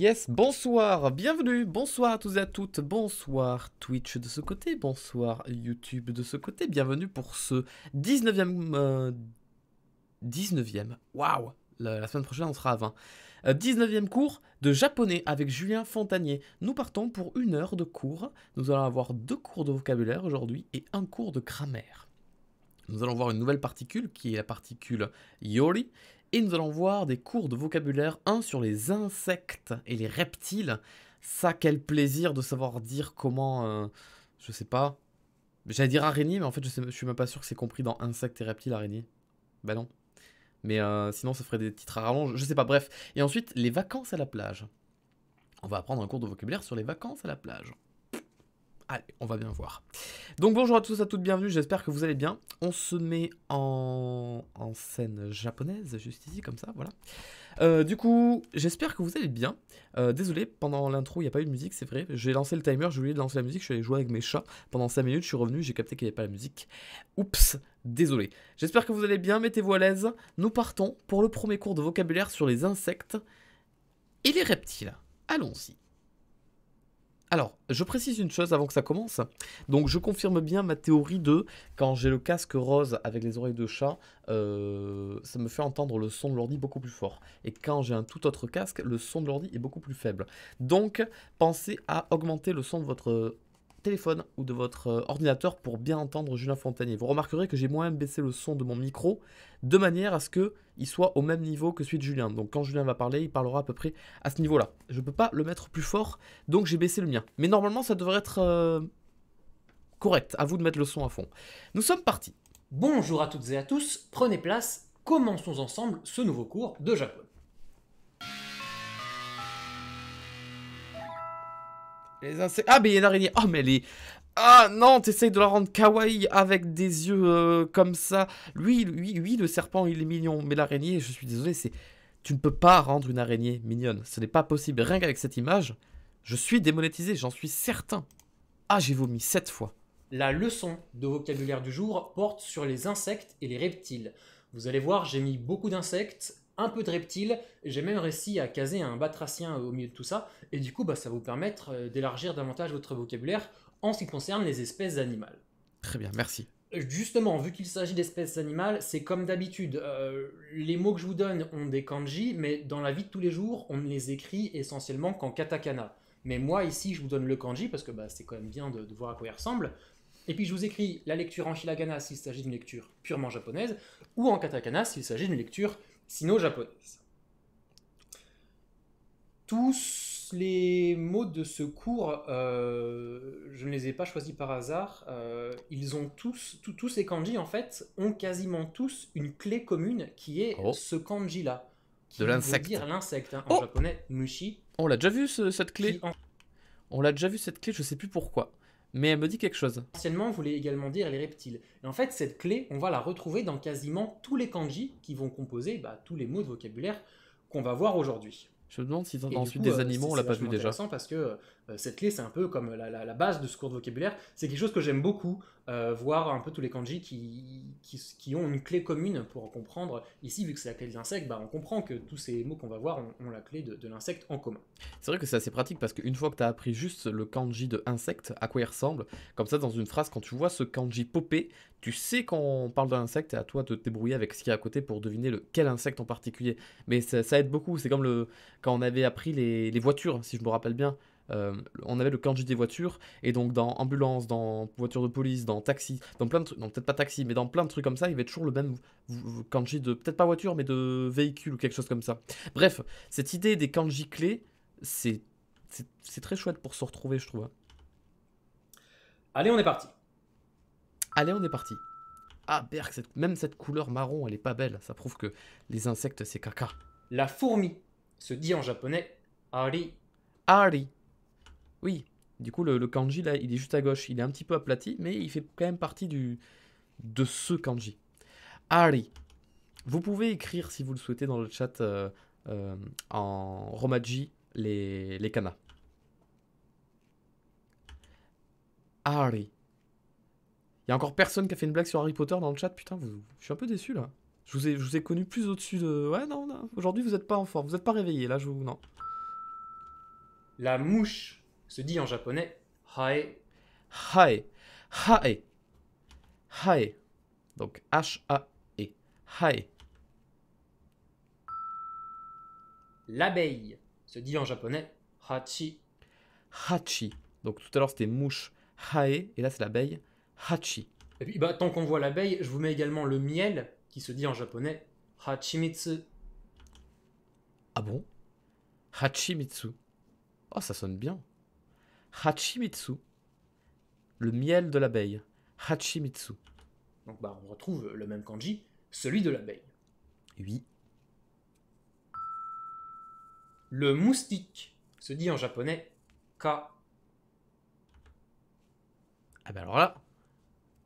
Yes, bonsoir, bienvenue, bonsoir à tous et à toutes, bonsoir Twitch de ce côté, bonsoir YouTube de ce côté, bienvenue pour ce 19e... 19e, euh, waouh, la, semaine prochaine on sera à 20. 19e euh, cours de japonais avec Julien Fontanier. Nous partons pour une heure de cours, nous allons avoir deux cours de vocabulaire aujourd'hui et un cours de grammaire. Nous allons voir une nouvelle particule qui est la particule yori et nous allons voir des cours de vocabulaire, un sur les insectes et les reptiles. Ça, quel plaisir de savoir dire comment, euh, je sais pas, j'allais dire araignée, mais en fait je, je suis même pas sûr que c'est compris dans insectes et reptiles araignée. Bah ben non. Mais euh, sinon ça ferait des titres à rallonge, je sais pas, bref. Et ensuite, les vacances à la plage. On va apprendre un cours de vocabulaire sur les vacances à la plage. Allez, on va bien voir. Donc bonjour à tous, à toutes, bienvenue, j'espère que vous allez bien. On se met en, scène japonaise, juste ici, comme ça, voilà. Euh, du coup, j'espère que vous allez bien. Euh, désolé, pendant l'intro, il n'y a pas eu de musique, c'est vrai. J'ai lancé le timer, j'ai oublié de lancer la musique, je suis allé jouer avec mes chats. Pendant 5 minutes, je suis revenu, j'ai capté qu'il n'y avait pas la musique. Oups, désolé. J'espère que vous allez bien, mettez-vous à l'aise. Nous partons pour le premier cours de vocabulaire sur les insectes et les reptiles. Allons-y. Alors, je précise une chose avant que ça commence. Donc, je confirme bien ma théorie de quand j'ai le casque rose avec les oreilles de chat, euh, ça me fait entendre le son de l'ordi beaucoup plus fort. Et quand j'ai un tout autre casque, le son de l'ordi est beaucoup plus faible. Donc, pensez à augmenter le son de votre téléphone ou de votre euh, ordinateur pour bien entendre Julien Fontanier. Vous remarquerez que j'ai moi-même baissé le son de mon micro de manière à ce qu'il soit au même niveau que celui de Julien. Donc quand Julien va parler, il parlera à peu près à ce niveau-là. Je ne peux pas le mettre plus fort, donc j'ai baissé le mien. Mais normalement, ça devrait être euh, correct. À vous de mettre le son à fond. Nous sommes partis. Bonjour à toutes et à tous, prenez place, commençons ensemble ce nouveau cours de Japon. Ah, mais il y a une araignée. Oh, mais elle est. Ah non, t'essayes de la rendre kawaii avec des yeux euh, comme ça. Lui, lui, lui, le serpent, il est mignon. Mais l'araignée, je suis désolé, c'est. Tu ne peux pas rendre une araignée mignonne. Ce n'est pas possible. Rien qu'avec cette image, je suis démonétisé, j'en suis certain. Ah, j'ai vomi sept fois. La leçon de vocabulaire du jour porte sur les insectes et les reptiles. Vous allez voir, j'ai mis beaucoup d'insectes un peu de reptiles. J'ai même réussi à caser un batracien au milieu de tout ça. Et du coup, bah, ça vous permettre euh, d'élargir davantage votre vocabulaire en ce qui concerne les espèces animales. Très bien, merci. Justement, vu qu'il s'agit d'espèces animales, c'est comme d'habitude. Euh, les mots que je vous donne ont des kanji, mais dans la vie de tous les jours, on ne les écrit essentiellement qu'en katakana. Mais moi, ici, je vous donne le kanji parce que bah, c'est quand même bien de, voir à quoi il ressemble. Et puis, je vous écris la lecture en hiragana s'il s'agit d'une lecture purement japonaise, ou en katakana s'il s'agit d'une lecture Sinon, japonais. Tous les mots de ce cours, euh, je ne les ai pas choisis par hasard. Euh, ils ont tous, tous ces kanji en fait, ont quasiment tous une clé commune qui est oh. ce kanji là. de l'insecte. dire l'insecte hein, en oh. japonais, mushi. On l'a déjà vu cette clé. On l'a déjà vu cette clé, je ne sais plus pourquoi mais elle me dit quelque chose. Anciennement, on voulait également dire les reptiles. Et en fait, cette clé, on va la retrouver dans quasiment tous les kanji qui vont composer bah, tous les mots de vocabulaire qu'on va voir aujourd'hui. Je me demande si dans ensuite des euh, animaux, on l'a pas vu déjà. C'est parce que euh, euh, cette liste, c'est un peu comme la, base de ce cours de vocabulaire. C'est quelque chose que j'aime beaucoup, euh, voir un peu tous les kanji qui, ont une clé commune pour comprendre. Ici, vu que c'est la clé des insectes, bah, on comprend que tous ces mots qu'on va voir ont, la clé de, l'insecte en commun. C'est vrai que c'est assez pratique parce qu'une fois que tu as appris juste le kanji de insecte, à quoi il ressemble, comme ça, dans une phrase, quand tu vois ce kanji popper, tu sais qu'on parle d'un insecte et à toi de te débrouiller avec ce qu'il y a à côté pour deviner le, quel insecte en particulier. Mais ça, aide beaucoup. C'est comme le, quand on avait appris les voitures, si je me rappelle bien. Euh, on avait le kanji des voitures, et donc dans ambulance, dans voiture de police, dans taxi, dans plein de trucs, peut-être pas taxi, mais dans plein de trucs comme ça, il y avait toujours le même kanji de, peut-être pas voiture, mais de véhicule ou quelque chose comme ça. Bref, cette idée des kanji clés, c'est très chouette pour se retrouver, je trouve. Hein. Allez, on est parti. Allez, on est parti. Ah, Berk, même cette couleur marron, elle est pas belle. Ça prouve que les insectes, c'est caca. La fourmi se dit en japonais Ari. Ari. Oui, du coup, le, kanji, là, il est juste à gauche. Il est un petit peu aplati, mais il fait quand même partie du, de ce kanji. Ari. Vous pouvez écrire, si vous le souhaitez, dans le chat euh, euh, en romaji les, les kanas. Harry. Il y a encore personne qui a fait une blague sur Harry Potter dans le chat, putain, vous, je suis un peu déçu là. Je vous ai, je vous ai connu plus au-dessus de... Ouais, non, non. aujourd'hui vous n'êtes pas en forme, vous n'êtes pas réveillé, là, je vous... Non. La mouche se dit en japonais hae. Hae. Hae. Hae. Donc H-A-E. Hae. L'abeille se dit en japonais hachi. Hachi. Donc tout à l'heure c'était mouche hae et là c'est l'abeille hachi. Et puis bah, tant qu'on voit l'abeille, je vous mets également le miel qui se dit en japonais hachimitsu. Ah bon Hachimitsu. Oh ça sonne bien. Hachimitsu, le miel de l'abeille. Hachimitsu. Donc bah, on retrouve le même kanji, celui de l'abeille. Oui. Le moustique se dit en japonais ka. Ah ben alors là,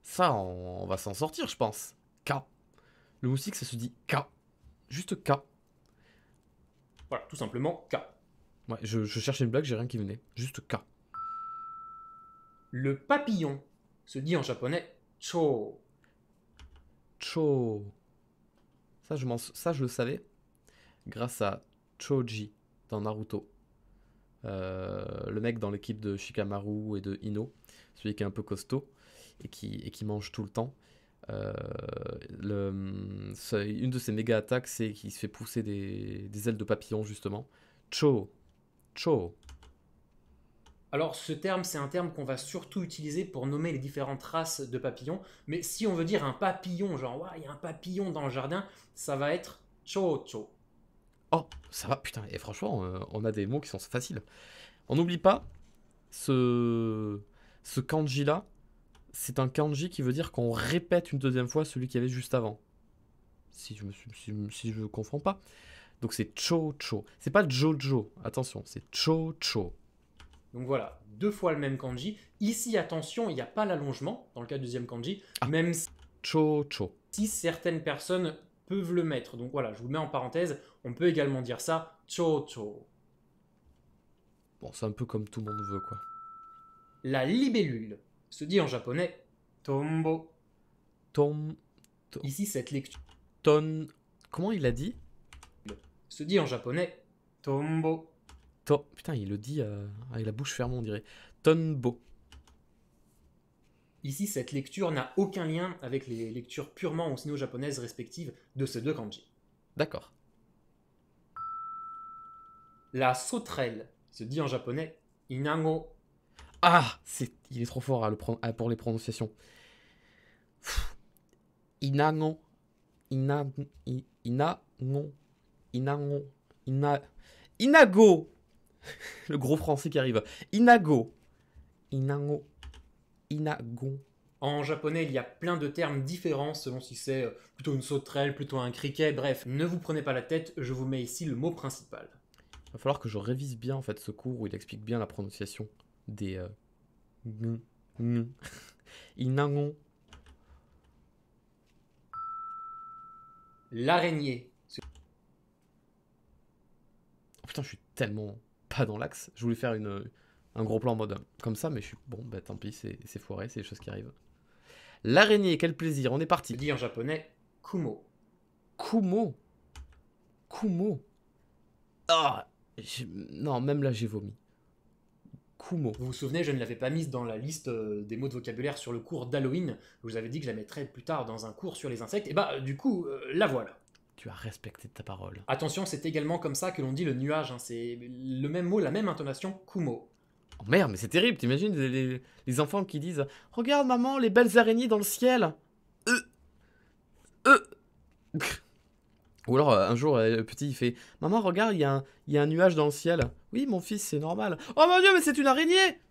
ça on, va s'en sortir je pense. Ka. Le moustique ça se dit ka. Juste ka. Voilà, tout simplement ka. Ouais, je, je cherchais une blague, j'ai rien qui venait. Juste ka. Le papillon se dit en japonais cho. Cho. Ça je, ça, je le savais grâce à Choji dans Naruto. Euh, le mec dans l'équipe de Shikamaru et de Ino, celui qui est un peu costaud et qui, et qui mange tout le temps. Euh, une de ses méga attaques, c'est qu'il se fait pousser des, des, ailes de papillon, justement. Cho. Cho. Alors ce terme, c'est un terme qu'on va surtout utiliser pour nommer les différentes races de papillons, mais si on veut dire un papillon, genre, il y a un papillon dans le jardin, ça va être Cho-Cho. Oh, ça va, putain, et franchement, euh, on a des mots qui sont faciles. On n'oublie pas, ce, ce kanji-là, c'est un kanji qui veut dire qu'on répète une deuxième fois celui qu'il y avait juste avant. Si je me si, je confonds pas. Donc c'est cho cho. C'est pas Jo-Jo, attention, c'est cho cho. Donc voilà, deux fois le même kanji. Ici, attention, il n'y a pas l'allongement dans le cas du deuxième kanji, ah. même si, certaines personnes peuvent le mettre. Donc voilà, je vous le mets en parenthèse, on peut également dire ça cho cho. Bon, c'est un peu comme tout le monde veut, quoi. La libellule se dit en japonais tombo. Tom. Ici, cette lecture. Ton. Comment il l'a dit Se dit en japonais tombo. Putain, il le dit euh, avec la bouche fermée, on dirait. Tonbo. Ici, cette lecture n'a aucun lien avec les lectures purement sino japonaises respectives de ces deux kanji. D'accord. La sauterelle se dit en japonais inango. Ah, c'est... il est trop fort à hein, le euh, pour les prononciations. Inago. Inango. Ina... Ina... Non. Inago le gros français qui arrive. Inago. Inago. Inagon. En japonais, il y a plein de termes différents selon si c'est euh, plutôt une sauterelle, plutôt un criquet, bref. Ne vous prenez pas la tête, je vous mets ici le mot principal. Il va falloir que je révise bien en fait ce cours où il explique bien la prononciation des... Euh... Inagon. L'araignée. Oh putain, je suis tellement pas dans l'axe. Je voulais faire une, un gros plan en mode comme ça, mais je suis bon, bah tant pis, c'est foiré, c'est des choses qui arrivent. L'araignée, quel plaisir, on est parti. Dit en japonais Kumo. Kumo Kumo Ah Non, même là j'ai vomi. Kumo. Vous vous souvenez, je ne l'avais pas mise dans la liste euh, des mots de vocabulaire sur le cours d'Halloween. Je vous avais dit que je la mettrais plus tard dans un cours sur les insectes. Et bah, euh, du coup, euh, la voilà tu as respecté ta parole. Attention, c'est également comme ça que l'on dit le nuage. Hein. C'est le même mot, la même intonation, Kumo. Oh merde, mais c'est terrible, t'imagines les, les, enfants qui disent Regarde maman, les belles araignées dans le ciel euh, euh. Ou alors, euh, un jour, euh, le petit, il fait Maman, regarde, il y a un nuage dans le ciel. Oui, mon fils, c'est normal. Oh mon dieu, mais c'est une araignée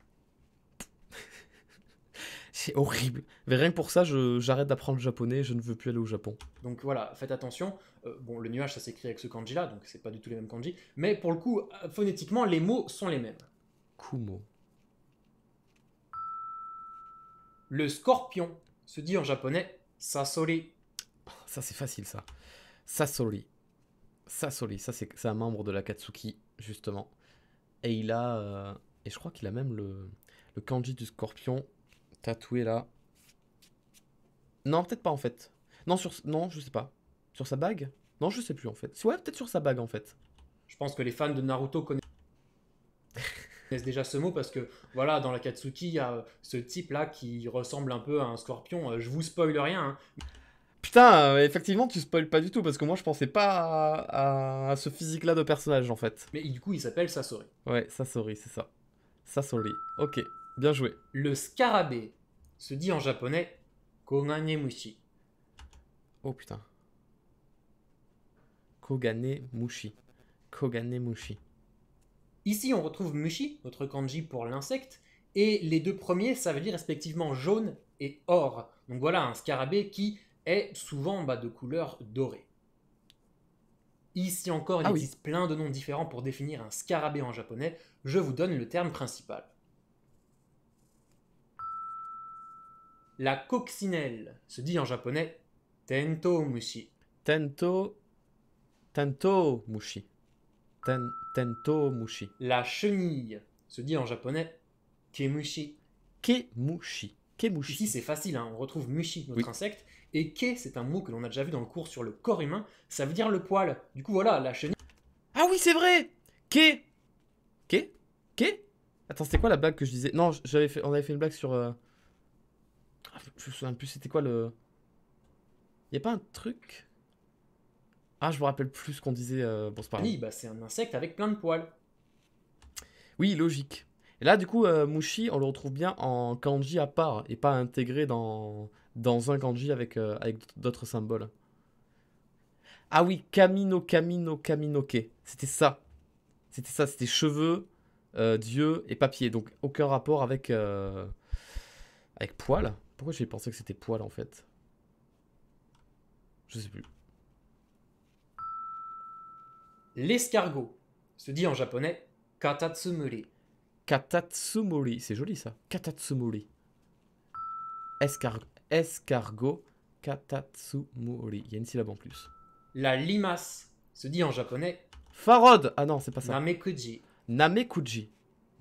c'est horrible. Mais rien que pour ça, j'arrête d'apprendre le japonais, je ne veux plus aller au Japon. Donc voilà, faites attention. Euh, bon, le nuage, ça s'écrit avec ce kanji-là, donc c'est pas du tout les mêmes kanji. Mais pour le coup, euh, phonétiquement, les mots sont les mêmes. Kumo. Le scorpion se dit en japonais Sasori. Ça, c'est facile, ça. Sasori. Sasori, ça, c'est un membre de la Katsuki, justement. Et il a. Euh, et je crois qu'il a même le, le kanji du scorpion tatoué là. Non, peut-être pas en fait. Non, sur... non je sais pas. Sur sa bague Non, je sais plus en fait. Ouais, peut-être sur sa bague en fait. Je pense que les fans de Naruto connaissent déjà ce mot parce que voilà dans la Katsuki il y a euh, ce type là qui ressemble un peu à un scorpion euh, je vous spoil rien hein. putain euh, effectivement tu spoiles pas du tout parce que moi je pensais pas à, ce physique là de personnage en fait mais du coup il s'appelle Sasori ouais Sasori c'est ça Sasori ok bien joué le scarabée se dit en japonais konanemushi oh putain Kogane Mushi. Kogane Mushi. Ici, on retrouve Mushi, notre kanji pour l'insecte, et les deux premiers, ça veut dire respectivement jaune et or. Donc voilà, un scarabée qui est souvent bah, de couleur dorée. Ici encore, il ah existe plein de noms différents pour définir un scarabée en japonais. Je vous donne le terme principal. La coccinelle se dit en japonais Tento Mushi. Tento Tento mushi. tento mushi. La chenille se dit en japonais kemushi. Kemushi. Kemushi. Ici, c'est facile, hein. on retrouve mushi, notre insecte. Et ke, c'est un mot que l'on a déjà vu dans le cours sur le corps humain, ça veut dire le poil. Du coup, voilà, la chenille. Ah oui, c'est vrai Ke Ke Ke Attends, c'était quoi la blague que je disais Non, j'avais fait, on avait fait une blague sur. Euh, ah, en plus, c'était quoi le. Y a pas un truc ah, je vous rappelle plus ce qu'on disait. pour euh, Bon, c'est pas bah, c'est un insecte avec plein de poils. Oui, logique. Et là, du coup, euh, Mushi, on le retrouve bien en kanji à part et pas intégré dans, dans un kanji avec, euh, avec d'autres symboles. Ah oui, Kamino, Kamino, Kaminoke. C'était ça. C'était ça, c'était cheveux, Dieu et papier. Donc aucun rapport avec, avec poils Pourquoi j'ai pensé que c'était poils en fait Je sais plus. L'escargot se dit en japonais katatsumori. Katatsumori. c'est joli ça. Katatsumori. Escar escargot, katatsumori. Il y a une syllabe en plus. La limace se dit en japonais. Farod Ah non, c'est pas ça. Namekuji. Namekuji.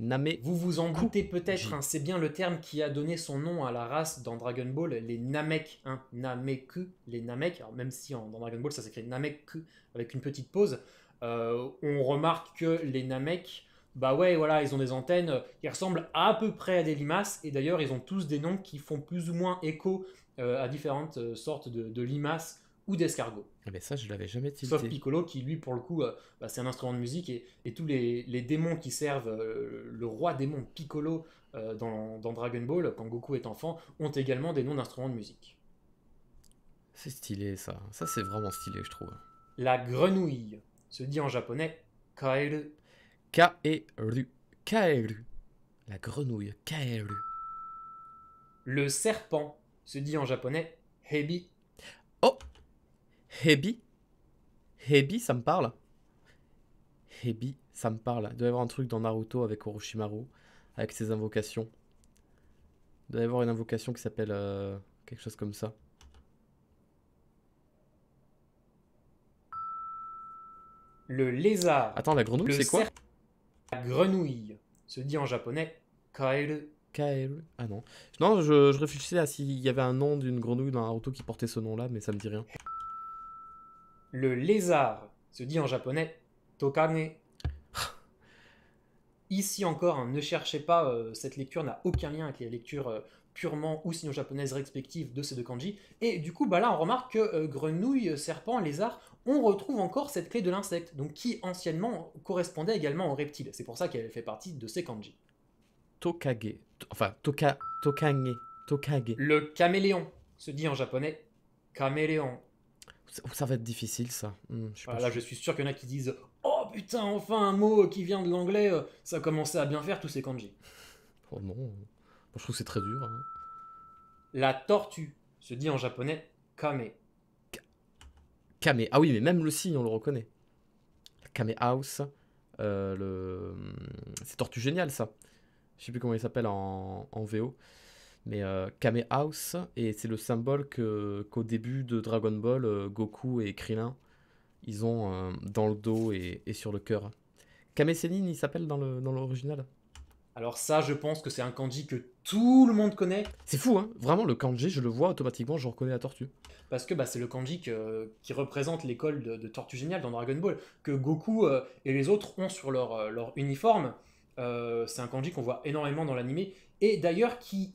Name vous vous en doutez peut-être, hein, c'est bien le terme qui a donné son nom à la race dans Dragon Ball, les Namek. Hein. Nameku, les Namek, même si dans Dragon Ball ça s'écrit Nameku avec une petite pause, euh, on remarque que les Namek, bah ouais, voilà, ils ont des antennes qui ressemblent à peu près à des limaces, et d'ailleurs, ils ont tous des noms qui font plus ou moins écho euh, à différentes euh, sortes de, limaces ou d'escargots. Mais ah ben ça, je l'avais jamais utilisé. Sauf Piccolo, qui lui, pour le coup, bah, c'est un instrument de musique, et, tous les, démons qui servent le roi démon Piccolo dans, dans Dragon Ball, quand Goku est enfant, ont également des noms d'instruments de musique. C'est stylé ça, ça c'est vraiment stylé je trouve. La grenouille se dit en japonais kaeru. Kaeru. Kaeru. La grenouille. Kaeru. Le serpent se dit en japonais hebi. Oh Hebi Hebi, ça me parle. Hebi, ça me parle. Il doit y avoir un truc dans Naruto avec Orochimaru, avec ses invocations. Il doit y avoir une invocation qui s'appelle euh, quelque chose comme ça. Le lézard. Attends, la grenouille, c'est quoi La grenouille se dit en japonais kaeru. Kaeru Ah non. Non, je, réfléchissais à s'il y avait un nom d'une grenouille dans auto qui portait ce nom-là, mais ça me dit rien. Le lézard se dit en japonais Tokane. Ici encore, hein, ne cherchez pas, euh, cette lecture n'a aucun lien avec les lectures euh, purement ou sino-japonaises respectives de ces deux kanji. Et du coup, bah là, on remarque que euh, grenouille, serpent, lézard on retrouve encore cette clé de l'insecte, donc qui anciennement correspondait également au reptile. C'est pour ça qu'elle fait partie de ces kanji. Tokage, enfin toka, tokage, tokage. Le caméléon se dit en japonais caméléon. Ça, va être difficile ça. Hmm, je là, je suis sûr qu'il y en a qui disent Oh putain, enfin un mot qui vient de l'anglais, euh, ça commençait à bien faire tous ces kanji. Oh non, je trouve que c'est très dur. Hein. La tortue se dit en japonais kame. Ah oui, mais même le signe, on le reconnaît. Kame House. Euh, le... Hum, c'est Tortue Génial, ça. Je sais plus comment il s'appelle en, VO. Mais euh, Kame House, et c'est le symbole qu'au début de Dragon Ball, euh, Goku et Krillin, ils ont euh, dans le dos et, sur le cœur. Kame Sennin, il s'appelle dans, le, dans l'original. Alors ça, je pense que c'est un kanji que tout le monde connaît. C'est fou, hein Vraiment, le kanji, je le vois automatiquement, je reconnais la tortue. Parce que bah, c'est le kanji qui représente l'école de, Tortue Géniale dans Dragon Ball, que Goku euh, et les autres ont sur leur, euh, uniforme. Euh, c'est un kanji qu'on voit énormément dans l'animé, et d'ailleurs qui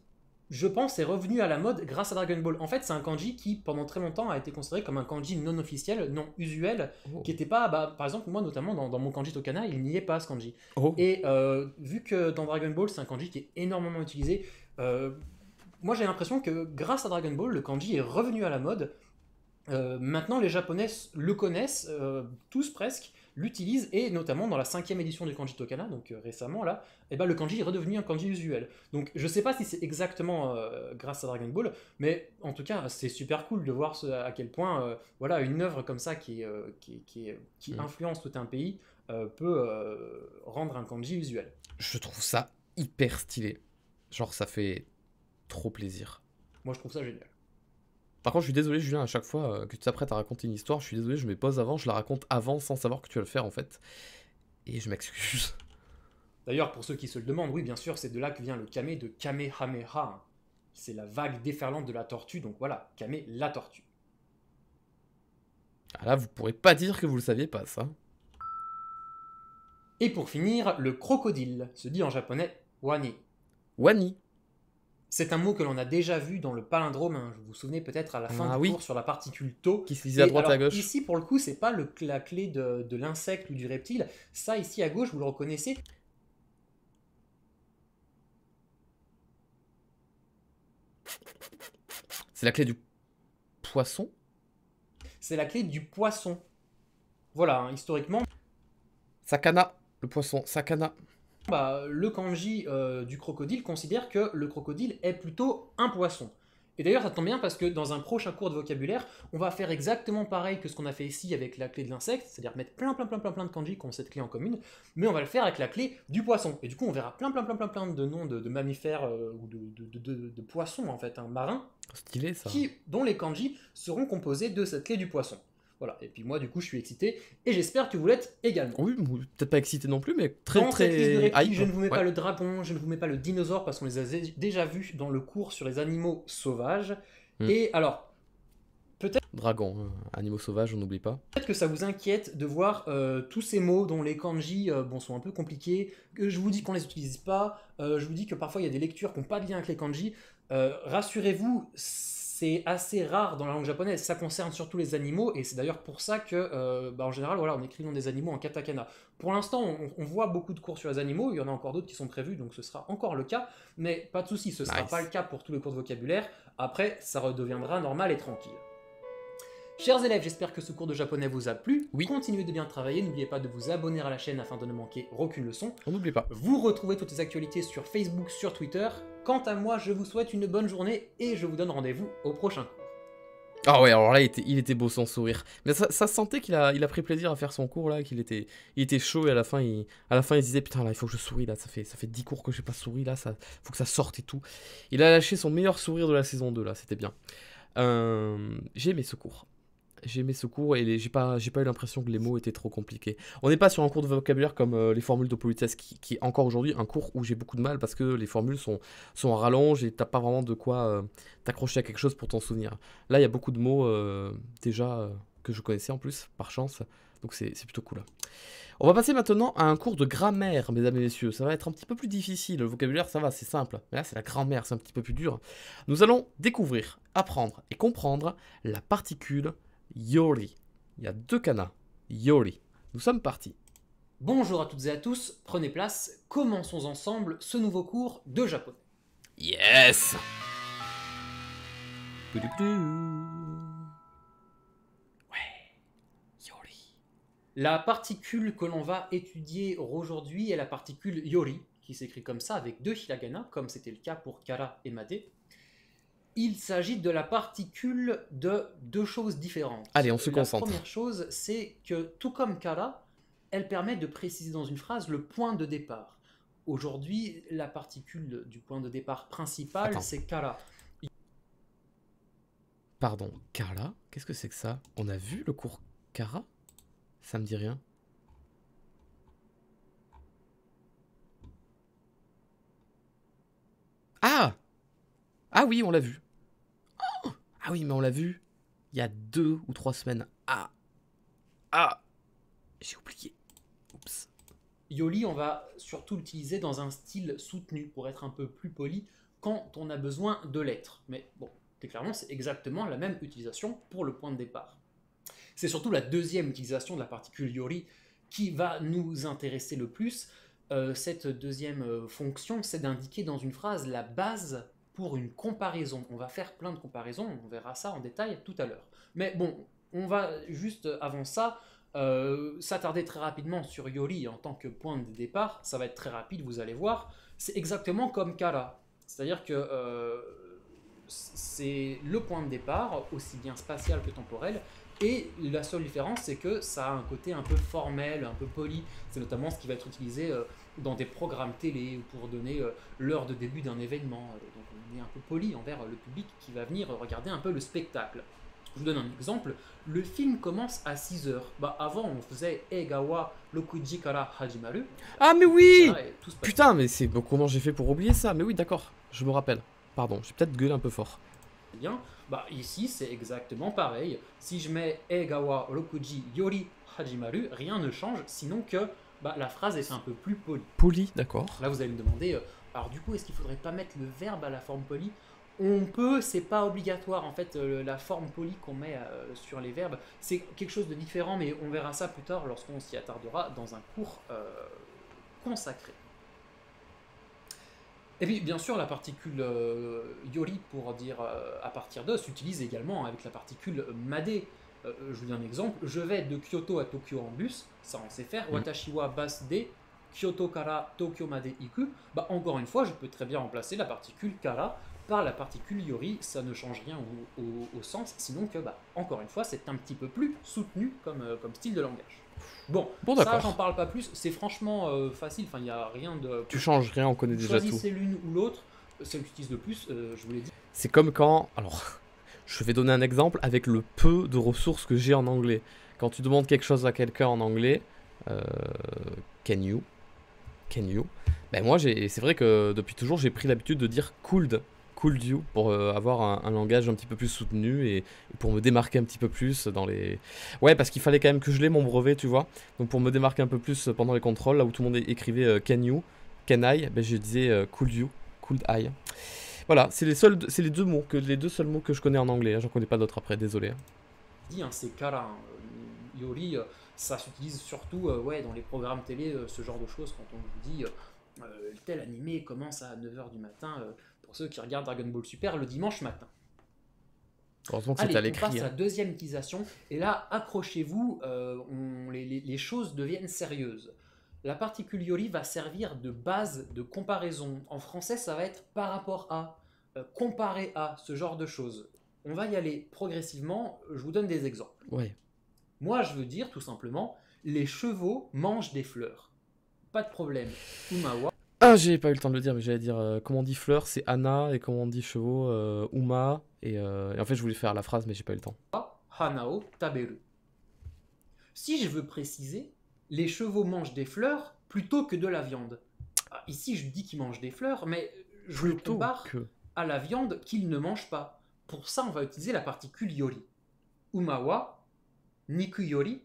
je pense, est revenu à la mode grâce à Dragon Ball. En fait, c'est un kanji qui, pendant très longtemps, a été considéré comme un kanji non officiel, non usuel, oh. qui n'était pas, bah, par exemple, moi notamment, dans, mon kanji Tokana, il n'y est pas ce kanji. Oh. Et euh, vu que dans Dragon Ball, c'est un kanji qui est énormément utilisé, euh, moi j'ai l'impression que grâce à Dragon Ball, le kanji est revenu à la mode. Euh, maintenant, les Japonais le connaissent, tous presque, l'utilise et notamment dans la cinquième édition du kanji Tokana, donc euh, récemment là, et eh ben, le kanji est redevenu un kanji usuel. Donc je sais pas si c'est exactement euh, grâce à Dragon Ball, mais en tout cas c'est super cool de voir à quel point euh, voilà une œuvre comme ça qui, qui, qui, mm. influence tout un pays peut rendre un kanji usuel. Je trouve ça hyper stylé. Genre ça fait trop plaisir. Moi je trouve ça génial. Par contre, je suis désolé, Julien, à chaque fois euh, que tu t'apprêtes à raconter une histoire, je suis désolé, je mets pose avant, je la raconte avant sans savoir que tu vas le faire en fait. Et je m'excuse. D'ailleurs, pour ceux qui se le demandent, oui, bien sûr, c'est de là que vient le kame de Kamehameha. C'est la vague déferlante de la tortue, donc voilà, kame la tortue. Ah là, vous pourrez pas dire que vous le saviez pas, ça. Et pour finir, le crocodile se dit en japonais wani. Wani. C'est un mot que l'on a déjà vu dans le palindrome. Hein. Vous vous souvenez peut-être à la fin ah du sur la particule tau. Qui se lisait à droite à gauche. Ici, pour le coup, c'est pas le, la clé de, l'insecte ou du reptile. Ça, ici à gauche, vous le reconnaissez. C'est la clé du poisson C'est la clé du poisson. Voilà, hein, historiquement. Sakana, le poisson, Sakana. Bah, le kanji euh, du crocodile considère que le crocodile est plutôt un poisson. Et d'ailleurs, ça tombe bien parce que dans un prochain cours de vocabulaire, on va faire exactement pareil que ce qu'on a fait ici avec la clé de l'insecte, c'est-à-dire mettre plein plein plein plein plein de kanji qui ont cette clé en commune, mais on va le faire avec la clé du poisson. Et du coup, on verra plein plein plein plein plein de noms de, mammifères euh, ou de, poissons en fait, hein, marins. dont les kanji seront composés de cette clé du poisson. Voilà. Et puis moi, du coup, je suis excité et j'espère que vous l'êtes également. Oui, peut-être pas excité non plus, mais très très. je ne vous mets pas le dragon, je ne vous mets pas le dinosaure parce qu'on les a déjà vus dans le cours sur les animaux sauvages. Hmm. Et alors, peut-être. Dragon, euh, animaux sauvages, on n'oublie pas. Peut-être que ça vous inquiète de voir euh, tous ces mots dont les kanji euh, bon, sont un peu compliqués, que je vous dis qu'on les utilise pas, je vous dis que parfois il y a des lectures qui n'ont pas de lien avec les kanji. Rassurez-vous, c'est c'est assez rare dans la langue japonaise. Ça concerne surtout les animaux, et c'est d'ailleurs pour ça que, euh, bah, en général, voilà, on écrit le nom des animaux en katakana. Pour l'instant, on, voit beaucoup de cours sur les animaux, il y en a encore d'autres qui sont prévus, donc ce sera encore le cas, mais pas de souci, ce ne sera pas le cas pour tous les cours de vocabulaire. Après, ça redeviendra normal et tranquille. Chers élèves, j'espère que ce cours de japonais vous a plu. Continuez de bien travailler, n'oubliez pas de vous abonner à la chaîne afin de ne manquer aucune leçon. On pas. Vous retrouvez toutes les actualités sur Facebook, sur Twitter. Quant à moi, je vous souhaite une bonne journée et je vous donne rendez-vous au prochain cours. Ah ouais, alors là, il était, il beau sans sourire. Mais ça, sentait qu'il a, il a pris plaisir à faire son cours là, qu'il était, il était chaud et à la fin, il, à la fin, il disait putain là, il faut que je souris là, ça fait, ça 10 cours que je j'ai pas souri là, ça, faut que ça sorte et tout. Il a lâché son meilleur sourire de la saison 2 là, c'était bien. Euh, j'ai aimé ce cours j'ai aimé ce cours et les... j'ai pas, j'ai pas eu l'impression que les mots étaient trop compliqués. On n'est pas sur un cours de vocabulaire comme euh, les formules de politesse, qui, est encore aujourd'hui un cours où j'ai beaucoup de mal parce que les formules sont, sont en rallonge et t'as pas vraiment de quoi euh, t'accrocher à quelque chose pour t'en souvenir. Là, il y a beaucoup de mots euh, déjà que je connaissais en plus, par chance, donc c'est plutôt cool. On va passer maintenant à un cours de grammaire, mesdames et messieurs. Ça va être un petit peu plus difficile. Le vocabulaire, ça va, c'est simple. Mais là, c'est la grammaire, c'est un petit peu plus dur. Nous allons découvrir, apprendre et comprendre la particule Yori. Il y a deux canas. Yori. Nous sommes partis. Bonjour à toutes et à tous, prenez place, commençons ensemble ce nouveau cours de japonais. Yes Ouais, Yori. La particule que l'on va étudier aujourd'hui est la particule Yori, qui s'écrit comme ça avec deux hiragana, comme c'était le cas pour Kara et Made. Il s'agit de la particule de deux choses différentes. Allez, on se concentre. La première chose, c'est que tout comme kara », elle permet de préciser dans une phrase le point de départ. Aujourd'hui, la particule du point de départ principal, c'est kara ». Pardon, kara Qu'est-ce que c'est que ça On a vu le cours Kara Ça me dit rien. Ah Ah oui, on l'a vu. Ah oui, mais on l'a vu il y a deux ou trois semaines. Ah Ah J'ai oublié. Oups. Yoli, on va surtout l'utiliser dans un style soutenu pour être un peu plus poli quand on a besoin de l'être. Mais bon, clairement, c'est exactement la même utilisation pour le point de départ. C'est surtout la deuxième utilisation de la particule Yori qui va nous intéresser le plus. Euh, cette deuxième euh, fonction, c'est d'indiquer dans une phrase la base pour une comparaison. On va faire plein de comparaisons, on verra ça en détail tout à l'heure. Mais bon, on va juste avant ça euh, s'attarder très rapidement sur Yoli en tant que point de départ. Ça va être très rapide, vous allez voir. C'est exactement comme Kala. C'est-à-dire que euh, c'est le point de départ, aussi bien spatial que temporel, et la seule différence, c'est que ça a un côté un peu formel, un peu poli. C'est notamment ce qui va être utilisé euh, dans des programmes télé ou pour donner euh, l'heure de début d'un événement. Euh, donc on est un peu poli envers euh, le public qui va venir regarder un peu le spectacle. Je vous donne un exemple, le film commence à 6 h Bah avant on faisait Egawa Lokuji kara Hajimaru. Ah mais oui Putain mais c'est comment j'ai fait pour oublier ça Mais oui d'accord, je me rappelle. Pardon, j'ai peut-être gueulé un peu fort. Eh bien, bah ici c'est exactement pareil. Si je mets Egawa Lokuji Yori Hajimaru, rien ne change sinon que bah, la phrase est un peu plus polie. Polie, d'accord. Là, vous allez me demander, euh, alors du coup, est-ce qu'il ne faudrait pas mettre le verbe à la forme polie On peut, c'est pas obligatoire. En fait, euh, la forme polie qu'on met euh, sur les verbes, c'est quelque chose de différent, mais on verra ça plus tard lorsqu'on s'y attardera dans un cours consacré. Et puis, bien sûr, la particule yori, pour dire à partir de, s'utilise également avec la particule madé. Euh, euh, je vous donne un exemple, je vais de Kyoto à Tokyo en bus, ça on sait faire, mm. Watashiwa bas de Kyoto kara Tokyo made iku, bah encore une fois, je peux très bien remplacer la particule kara par la particule yori, ça ne change rien au, sens, sinon que, bah, encore une fois, c'est un petit peu plus soutenu comme, euh, comme style de langage. Bon, bon ça, j'en parle pas plus, c'est franchement facile, enfin, il n'y a rien de... Tu changes rien, on connaît déjà tout. Choisissez l'une ou l'autre, celle que utilises le plus, je vous l'ai dit. C'est comme quand... Alors, je vais donner un exemple avec le peu de ressources que j'ai en anglais. Quand tu demandes quelque chose à quelqu'un en anglais, euh, can you, can you, ben moi c'est vrai que depuis toujours j'ai pris l'habitude de dire could, could you pour euh, avoir un, langage un petit peu plus soutenu et, pour me démarquer un petit peu plus dans les. Ouais, parce qu'il fallait quand même que je l'ai mon brevet, tu vois. Donc pour me démarquer un peu plus pendant les contrôles, là où tout le monde écrivait euh, can you, can I, ben je disais could you, could I. Voilà, c'est les, seuls, c'est les deux mots, que, les deux seuls mots que je connais en anglais. Hein. J'en connais pas d'autres après, désolé. Dit, c'est là yori, euh, ça s'utilise surtout euh, ouais, dans les programmes télé, euh, ce genre de choses, quand on vous dit tel animé commence à 9h du matin, pour ceux qui regardent Dragon Ball Super le dimanche matin. Heureusement que Allez, à la hein. deuxième utilisation, et là, accrochez-vous, les, les, choses deviennent sérieuses. La particule Yori va servir de base de comparaison. En français, ça va être par rapport à. Euh, comparé à ce genre de choses, on va y aller progressivement. Je vous donne des exemples. Moi, je veux dire tout simplement, les chevaux mangent des fleurs. Pas de problème. Ah, j'ai pas eu le temps de le dire, mais j'allais dire euh, comment on dit fleurs, c'est Anna, et comment on dit chevaux, euh, Uma. Et, en fait, je voulais faire la phrase, mais j'ai pas eu le temps. Hanao taberu. Si je veux préciser, les chevaux mangent des fleurs plutôt que de la viande. Ah, ici, je dis qu'ils mangent des fleurs, mais je plutôt le que à la viande qu'il ne mange pas. Pour ça, on va utiliser la particule yori. Umawa, niku yori,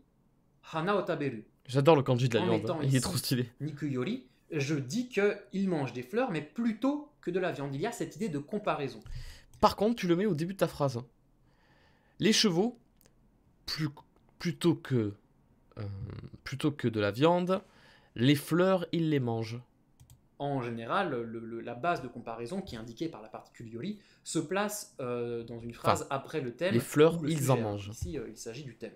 hana otaberu. J'adore le kanji de la viande, hein. il est trop stylé. Niku yori, je dis qu'il mange des fleurs, mais plutôt que de la viande. Il y a cette idée de comparaison. Par contre, tu le mets au début de ta phrase. Hein. Les chevaux, plutôt, que, euh, plutôt que de la viande, les fleurs, ils les mangent en général, la base de comparaison qui est indiquée par la particuliori se place euh, dans une phrase après le thème. Les fleurs, ils en mangent. Ici, euh, il s'agit du thème.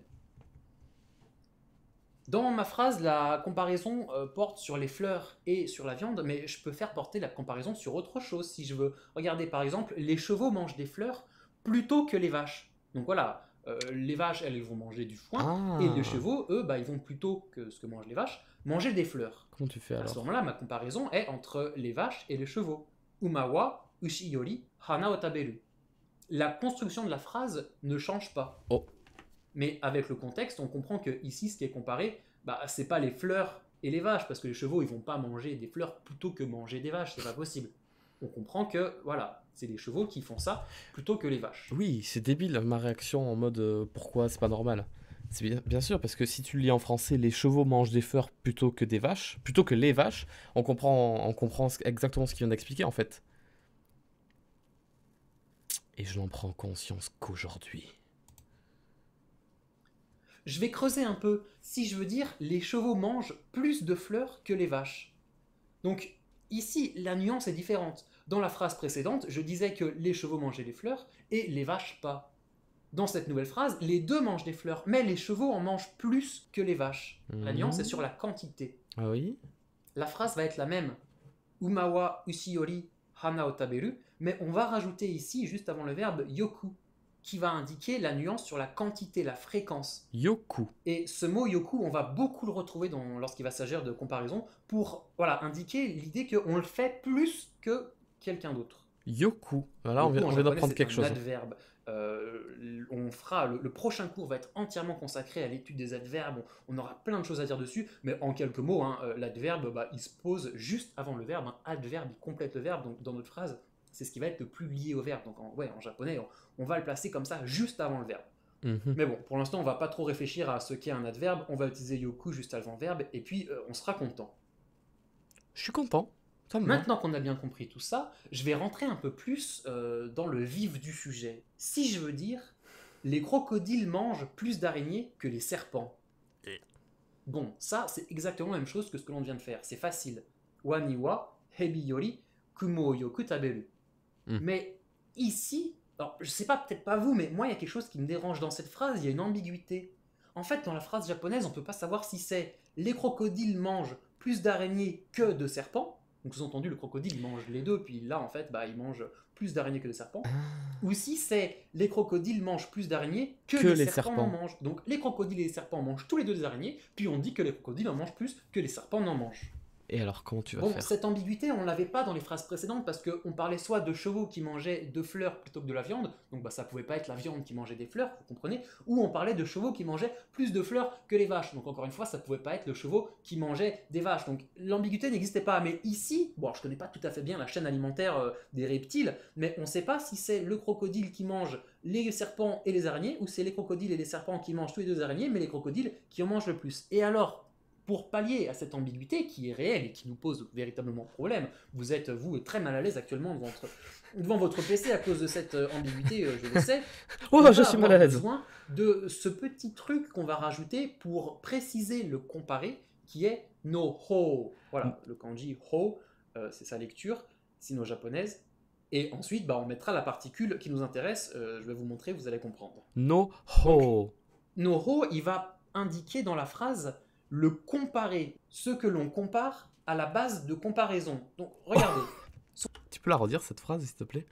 Dans ma phrase, la comparaison euh, porte sur les fleurs et sur la viande, mais je peux faire porter la comparaison sur autre chose si je veux. Regardez par exemple, les chevaux mangent des fleurs plutôt que les vaches. Donc voilà, les vaches, elles, vont manger du foin, et les ah. chevaux, eux, bah, ils vont plutôt que ce que mangent les vaches, manger des fleurs. Comment tu fais alors À ce moment-là, ma comparaison est entre les vaches et les chevaux. Umawa, yori hana otaberu. La construction de la phrase ne change pas. Oh. Mais avec le contexte, on comprend que ici, ce qui est comparé, bah, c'est pas les fleurs et les vaches, parce que les chevaux, ils vont pas manger des fleurs plutôt que manger des vaches, c'est pas possible. On comprend que, voilà, c'est les chevaux qui font ça plutôt que les vaches. Oui, c'est débile ma réaction en mode euh, pourquoi c'est pas normal. Bien, bien, sûr, parce que si tu lis en français, les chevaux mangent des fleurs plutôt que des vaches, plutôt que les vaches, on comprend, on comprend exactement ce qu'il vient d'expliquer en fait. Et je n'en prends conscience qu'aujourd'hui. Je vais creuser un peu. Si je veux dire, les chevaux mangent plus de fleurs que les vaches. Donc ici, la nuance est différente. Dans la phrase précédente, je disais que les chevaux mangeaient les fleurs et les vaches pas dans cette nouvelle phrase, les deux mangent des fleurs, mais les chevaux en mangent plus que les vaches. La mhm. nuance est sur la quantité. Ah oui La phrase va être la même. Umawa usiyori hana otaberu, mais on va rajouter ici, juste avant le verbe, yoku, qui va indiquer la nuance sur la quantité, la fréquence. Yoku. Et ce mot yoku, on va beaucoup le retrouver lorsqu'il va s'agir de comparaison pour voilà, indiquer l'idée qu'on le fait plus que quelqu'un d'autre. Yoku. Voilà, on vient, d'apprendre quelque chose. Hein. Adverbe. Euh, fera le, prochain cours va être entièrement consacré à l'étude des adverbes. On, aura plein de choses à dire dessus, mais en quelques mots, hein, euh, l'adverbe, bah, il se pose juste avant le verbe. un hein. Adverbe, il complète le verbe. Donc dans notre phrase, c'est ce qui va être le plus lié au verbe. Donc en, japonais, on, va le placer comme ça juste avant le verbe. Mm-hmm. Mais bon, pour l'instant, on va pas trop réfléchir à ce qu'est un adverbe. On va utiliser yoku juste avant le verbe, et puis euh, on sera content. Je suis content. Hein. Maintenant qu'on a bien compris tout ça, je vais rentrer un peu plus euh, dans le vif du sujet. Si je veux dire, les crocodiles mangent plus d'araignées que les serpents. Bon, ça, c'est exactement la même chose que ce que l'on vient de faire. C'est facile. Waniwa, hebiyori, kumo hmm. Mais ici, alors, je sais pas, peut-être pas vous, mais moi, il y a quelque chose qui me dérange dans cette phrase. Il y a une ambiguïté. En fait, dans la phrase japonaise, on ne peut pas savoir si c'est les crocodiles mangent plus d'araignées que de serpents donc sous-entendu, le crocodile, mange les deux, puis là, en fait, bah, il mange plus d'araignées que le serpents. Ah. Ou si c'est les crocodiles mangent plus d'araignées que, les, serpents, mangent. Donc les crocodiles et les serpents mangent tous les deux des araignées, puis on dit que les crocodiles en mangent plus que les serpents n'en mangent. Et alors, comment tu vas bon, Cette ambiguïté, on ne l'avait pas dans les phrases précédentes parce qu'on parlait soit de chevaux qui mangeaient de fleurs plutôt que de la viande, donc bah, ça pouvait pas être la viande qui mangeait des fleurs, vous comprenez, ou on parlait de chevaux qui mangeaient plus de fleurs que les vaches, donc encore une fois, ça pouvait pas être le chevaux qui mangeait des vaches. Donc l'ambiguïté n'existait pas. Mais ici, bon, je connais pas tout à fait bien la chaîne alimentaire euh, des reptiles, mais on ne sait pas si c'est le crocodile qui mange les serpents et les araignées, ou c'est les crocodiles et les serpents qui mangent tous les deux araignées, mais les crocodiles qui en mangent le plus. Et alors, pour pallier à cette ambiguïté qui est réelle et qui nous pose véritablement problème. Vous êtes, vous, très mal à l'aise actuellement devant votre, devant PC à cause de cette euh, ambiguïté, euh, je le sais. oh, je suis mal à l'aise. besoin de ce petit truc qu'on va rajouter pour préciser le comparé qui est no Voilà, mm. le kanji ho, euh, c'est sa lecture sino-japonaise. Et ensuite, bah, on mettra la particule qui nous intéresse. je vais vous montrer, vous allez comprendre. No ho. no ho, il va indiquer dans la phrase le comparer, ce que l'on compare, à la base de comparaison. Donc, regardez. tu peux la redire cette phrase, s'il te plaît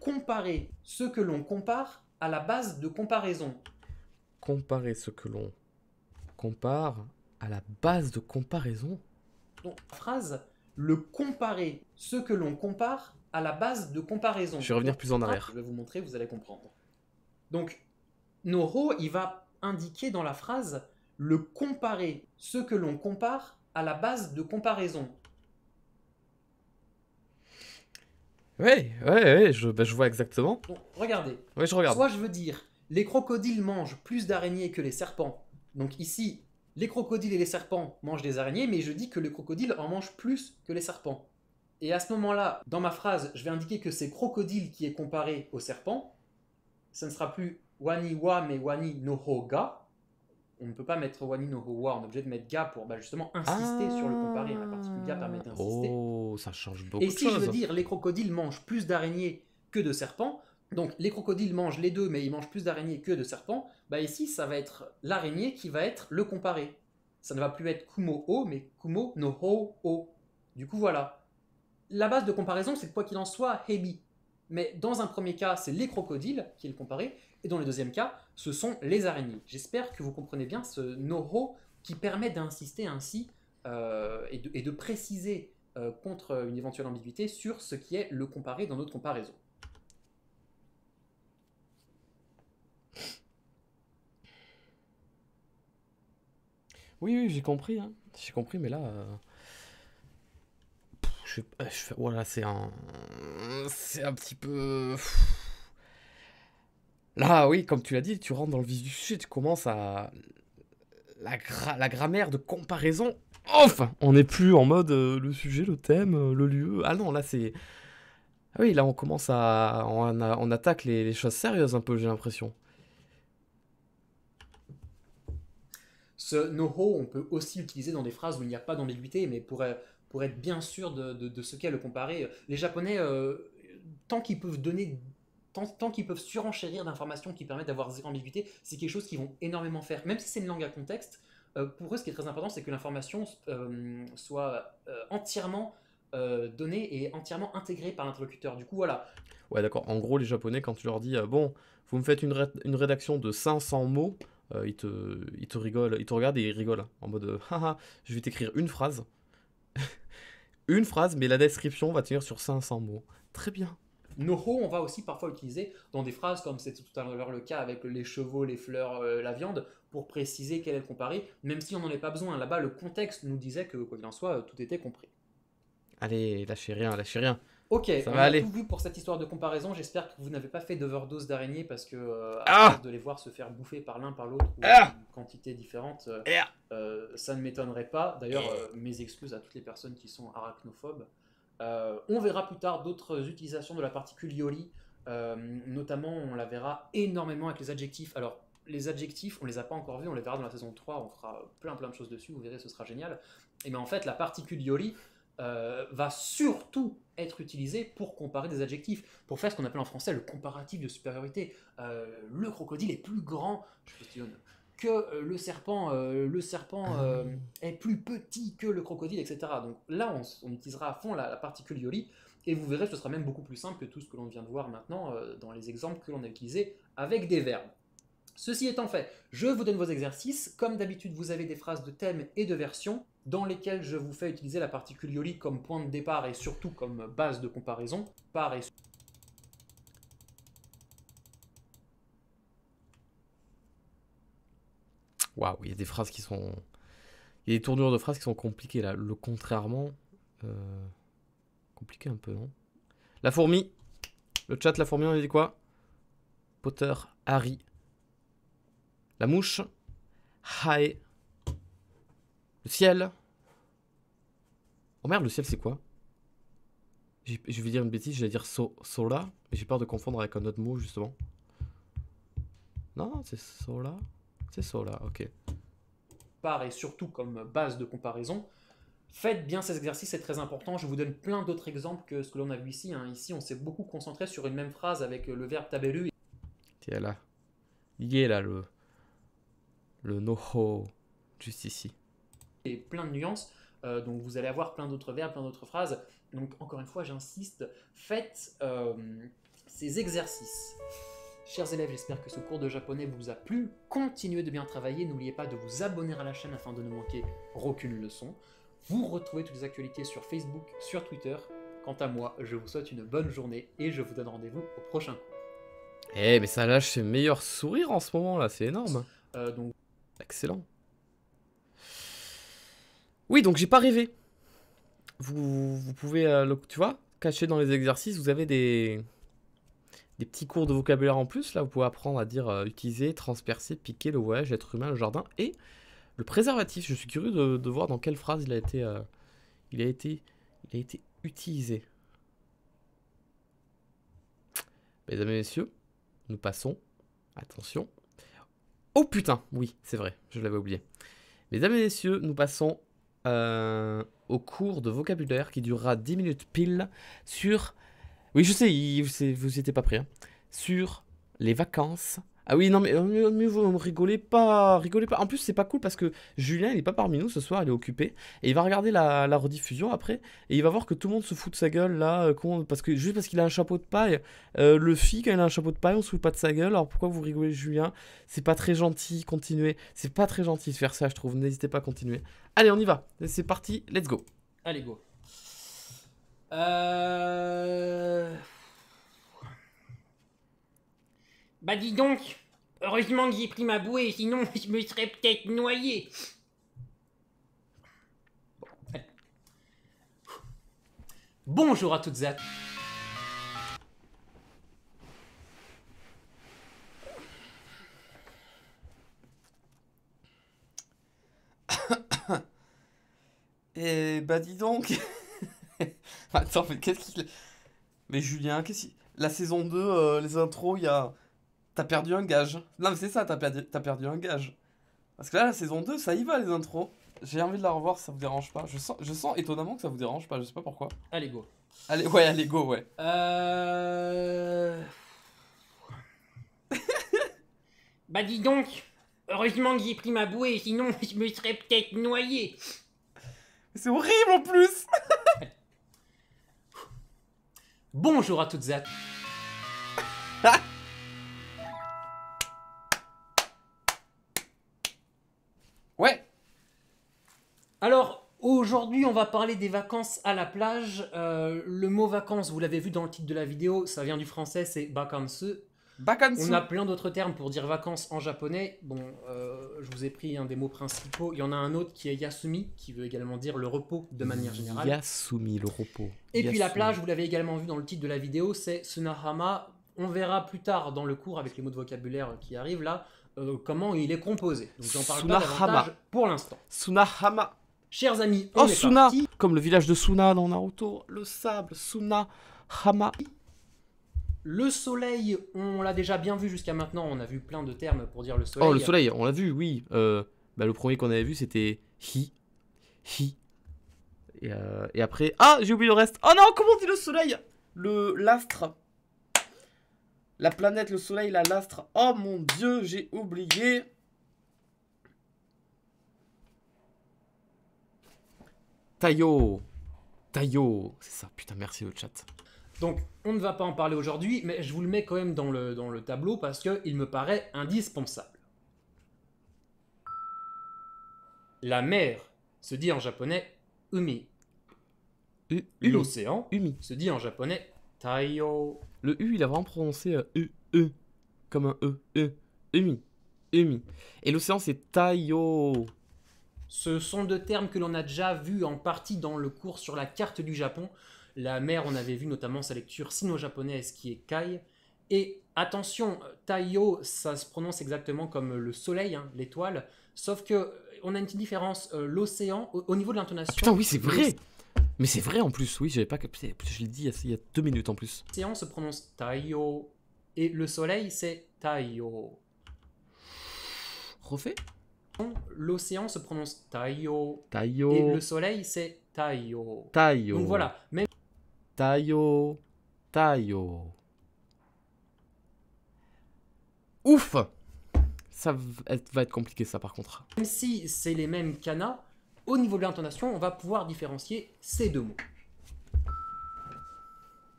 Comparer ce que l'on compare à la base de comparaison. Comparer ce que l'on compare à la base de comparaison Donc, phrase, le comparer, ce que l'on compare à la base de comparaison. Je vais revenir plus en ah, arrière. Je vais vous montrer, vous allez comprendre. Donc, Noro, il va indiquer dans la phrase le comparer, ce que l'on compare à la base de comparaison. Oui, ouais, ouais, je, bah, vois exactement. regardez. Oui, je regarde. Soit je veux dire, les crocodiles mangent plus d'araignées que les serpents. Donc ici, les crocodiles et les serpents mangent des araignées, mais je dis que les crocodiles en mangent plus que les serpents. Et à ce moment-là, dans ma phrase, je vais indiquer que c'est crocodile qui est comparé au serpent. Ça ne sera plus wani wa mais wani no ho ga on ne peut pas mettre no no wa, on est obligé de mettre Ga pour bah, justement insister sur le comparé. La particule Ga permet d'insister. Oh, ça change beaucoup. Et si je veux dire, les crocodiles mangent plus d'araignées que de serpents, donc les crocodiles mangent les deux, mais ils mangent plus d'araignées que de serpents, bah ici ça va être l'araignée qui va être le comparé. Ça ne va plus être Kumo O, mais Kumo no Ho O. Du coup voilà. La base de comparaison, c'est quoi qu'il en soit, Hebi. Mais dans un premier cas, c'est les crocodiles qui est le comparé, et dans le deuxième cas, ce sont les araignées. J'espère que vous comprenez bien ce noro qui permet d'insister ainsi euh, et, de, préciser euh, contre une éventuelle ambiguïté sur ce qui est le comparé dans notre comparaison. Oui, oui, j'ai compris. Hein. J'ai compris, mais là, euh, euh, voilà, c'est un, c'est un petit peu. Là, oui, comme tu l'as dit, tu rentres dans le vif du sujet, tu commences à la, la grammaire de comparaison. Ouf, on n'est plus en mode euh, le sujet, le thème, euh, le lieu. Ah non, là c'est. Ah oui, là on commence à. On, attaque les... choses sérieuses un peu, j'ai l'impression. Ce no-ho, on peut aussi l'utiliser dans des phrases où il n'y a pas d'ambiguïté, mais pour pour être bien sûr de, ce qu'est le comparer, euh, Les Japonais, euh, tant qu'ils peuvent donner tant, qu'ils peuvent surenchérir d'informations qui permettent d'avoir zéro ambiguïté, c'est quelque chose qu'ils vont énormément faire. Même si c'est une langue à contexte, euh, pour eux, ce qui est très important, c'est que l'information soit entièrement donnée et entièrement intégrée par l'interlocuteur. Du coup, voilà. Ouais, d'accord. En gros, les Japonais, quand tu leur dis bon, vous me faites une, une rédaction de 500 mots, ils, te, ils te rigolent, ils te regardent et ils rigolent en mode haha, je vais t'écrire une phrase une phrase, mais la description va tenir sur 500 mots. Très bien. Noho, on va aussi parfois utiliser dans des phrases comme c'était tout à l'heure le cas avec les chevaux, les fleurs, euh, la viande, pour préciser quel est le comparé, même si on n'en est pas besoin. Là-bas, le contexte nous disait que, quoi qu'il en soit, euh, tout était compris. Allez, lâchez rien, lâchez rien. Ok, ça tout vu pour cette histoire de comparaison. J'espère que vous n'avez pas fait d'overdose d'araignée parce que euh, ah de les voir se faire bouffer par l'un par l'autre ou ah quantité différente, euh, ah euh, ça ne m'étonnerait pas. D'ailleurs, mes excuses à toutes les personnes qui sont arachnophobes. on verra plus tard d'autres utilisations de la particule yoli ». notamment, on la verra énormément avec les adjectifs. Alors, les adjectifs, on les a pas encore vus, on les verra dans la saison 3, on fera plein plein de choses dessus, vous verrez, ce sera génial. Et bien en fait, la particule yoli », euh, va surtout être utilisé pour comparer des adjectifs, pour faire ce qu'on appelle en français le comparatif de supériorité. Euh, le crocodile est plus grand que euh, le serpent, le serpent ah est plus petit que le crocodile, etc. Donc là, on, utilisera à fond la, la particule Yoli, et vous verrez que ce sera même beaucoup plus simple que tout ce que l'on vient de voir maintenant dans les exemples que l'on a utilisés avec des verbes. Ceci étant fait, je vous donne vos exercices. Comme d'habitude, vous avez des phrases de thème et de version dans lesquelles je vous fais utiliser la particule YOLI comme point de départ et surtout comme base de comparaison. Waouh, il y a des phrases qui sont... Il y a des tournures de phrases qui sont compliquées là. Le contrairement... Euh, compliqué un peu, non La fourmi Le chat, la fourmi, on a dit quoi Potter, Harry, la mouche. Hae. Le ciel. Oh merde, le ciel c'est quoi Je vais dire une bêtise, je vais dire Sola, mais j'ai peur de confondre avec un autre mot justement. Non, c'est Sola. C'est Sola, ok. Par Et surtout comme base de comparaison, faites bien ces exercices, c'est très important. Je vous donne plein d'autres exemples que ce que l'on a vu ici. Hein. Ici, on s'est beaucoup concentré sur une même phrase avec le verbe tabellu. Tiens là. Il est là le le noho, juste ici. Et plein de nuances, euh, donc vous allez avoir plein d'autres verbes, plein d'autres phrases. Donc encore une fois, j'insiste, faites euh, ces exercices. Chers élèves, j'espère que ce cours de japonais vous a plu. Continuez de bien travailler, n'oubliez pas de vous abonner à la chaîne afin de ne manquer aucune leçon. Vous retrouvez toutes les actualités sur Facebook, sur Twitter. Quant à moi, je vous souhaite une bonne journée et je vous donne rendez-vous au prochain Eh, mais ça lâche ses meilleurs sourires en ce moment là, c'est énorme. Euh, Excellent. Oui, donc j'ai pas rêvé. Vous, pouvez, euh, tu vois, caché dans les exercices, vous avez des, petits cours de vocabulaire en plus. Là, vous pouvez apprendre à dire euh, utiliser, transpercer, piquer, le voyage, l'être humain, le jardin et le préservatif. Je suis curieux de, voir dans quelle phrase il a été, euh, il a été, il a été utilisé. Mesdames et messieurs, nous passons, attention, Oh putain, oui, c'est vrai, je l'avais oublié. Mesdames et messieurs, nous passons euh, au cours de vocabulaire qui durera 10 minutes pile sur... Oui, je sais, vous vous étiez pas pris. Hein. Sur les vacances ah oui, non, mais euh, mieux, vous rigolez pas, rigolez pas. En plus, c'est pas cool parce que Julien, il est pas parmi nous ce soir, il est occupé. Et il va regarder la, rediffusion après. Et il va voir que tout le monde se fout de sa gueule là. Euh, parce que juste parce qu'il a un chapeau de paille, euh, le fille, quand il a un chapeau de paille, on se fout pas de sa gueule. Alors pourquoi vous rigolez, Julien C'est pas très gentil, continuez. C'est pas très gentil de faire ça, je trouve. N'hésitez pas à continuer. Allez, on y va. C'est parti, let's go. Allez, go. Euh. Bah dis donc, heureusement que j'ai pris ma bouée, sinon je me serais peut-être noyé. Bonjour à toutes et Et bah dis donc Attends, mais qu'est-ce qu'il... Mais Julien, qu'est-ce La saison 2, euh, les intros, il y a... T'as perdu un gage. Non, mais c'est ça, t'as perdu, perdu un gage. Parce que là, la saison 2, ça y va, les intros. J'ai envie de la revoir ça vous dérange pas. Je sens, je sens étonnamment que ça vous dérange pas, je sais pas pourquoi. Allez, go. Allez, ouais, allez, go, ouais. Euh... bah, dis donc, heureusement que j'ai pris ma bouée, sinon je me serais peut-être noyé. C'est horrible en plus Bonjour à toutes et Aujourd'hui, on va parler des vacances à la plage. Euh, le mot vacances, vous l'avez vu dans le titre de la vidéo, ça vient du français, c'est vacances. Bakansu. On a plein d'autres termes pour dire vacances en japonais. Bon, euh, je vous ai pris un des mots principaux. Il y en a un autre qui est yasumi, qui veut également dire le repos de manière générale. Yasumi, le repos. Et puis la plage, vous l'avez également vu dans le titre de la vidéo, c'est Sunahama. On verra plus tard dans le cours avec les mots de vocabulaire euh, qui arrivent là comment il est composé. Donc j'en parle Sunahama. pour l'instant. Sunahama. Chers amis, on oh, Comme le village de Suna dans Naruto, le sable, Suna, Hama. Le soleil, on l'a déjà bien vu jusqu'à maintenant, on a vu plein de termes pour dire le soleil. Oh, le soleil, on l'a vu, oui. Euh, bah, le premier qu'on avait vu, c'était Hi. Hi. Et, euh, et après... Ah, j'ai oublié le reste. Oh non, comment on dit le soleil Le... L'astre. La planète, le soleil, la l'astre. Oh mon dieu, j'ai oublié. Tayo Tayo C'est ça, putain, merci au chat. Donc, on ne va pas en parler aujourd'hui, mais je vous le mets quand même dans le, dans le tableau parce qu'il me paraît indispensable. La mer se dit en japonais umi. L'océan umi se dit en japonais Taio. Le u, il a vraiment prononcé e, e, comme un e, e, umi, e, umi. E, Et l'océan, c'est Taio. Ce sont deux termes que l'on a déjà vu en partie dans le cours sur la carte du Japon. La mer, on avait vu notamment sa lecture sino-japonaise qui est Kai. Et attention, Taiyo, ça se prononce exactement comme le soleil, hein, l'étoile. Sauf que euh, on a une petite différence. Euh, l'océan, au, niveau de l'intonation. Ah putain, oui, c'est vrai! Mais c'est vrai en plus, oui, j'avais pas capté. Je l'ai dit il y a deux minutes en plus. L'océan se prononce Taiyo. Et le soleil, c'est Taiyo. Refait L'océan se prononce Taiyo. Taiyo. Et le soleil, c'est Taiyo. Taiyo. Donc voilà. Même... Taiyo. Taiyo. Ouf Ça va être compliqué, ça, par contre. Même si c'est les mêmes kanas, au niveau de l'intonation, on va pouvoir différencier ces deux mots.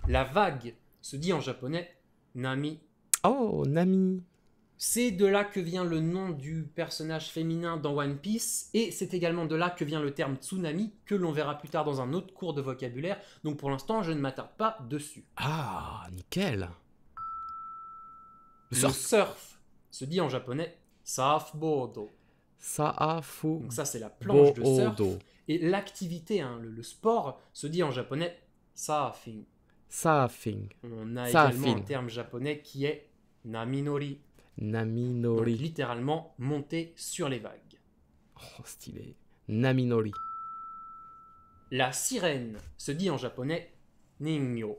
La vague se dit en japonais Nami. Oh, Nami. C'est de là que vient le nom du personnage féminin dans One Piece, et c'est également de là que vient le terme tsunami, que l'on verra plus tard dans un autre cours de vocabulaire, donc pour l'instant je ne m'attarde pas dessus. Ah, nickel Le surf, se dit en japonais surfboard. Saafu. Donc ça c'est la planche de surf. Et l'activité, hein, le, sport, se dit en japonais saafing ». Surfing. On a également un terme japonais qui est naminori. Naminori. Donc, littéralement monter sur les vagues. Oh, stylé. Naminori. La sirène se dit en japonais ningyo ».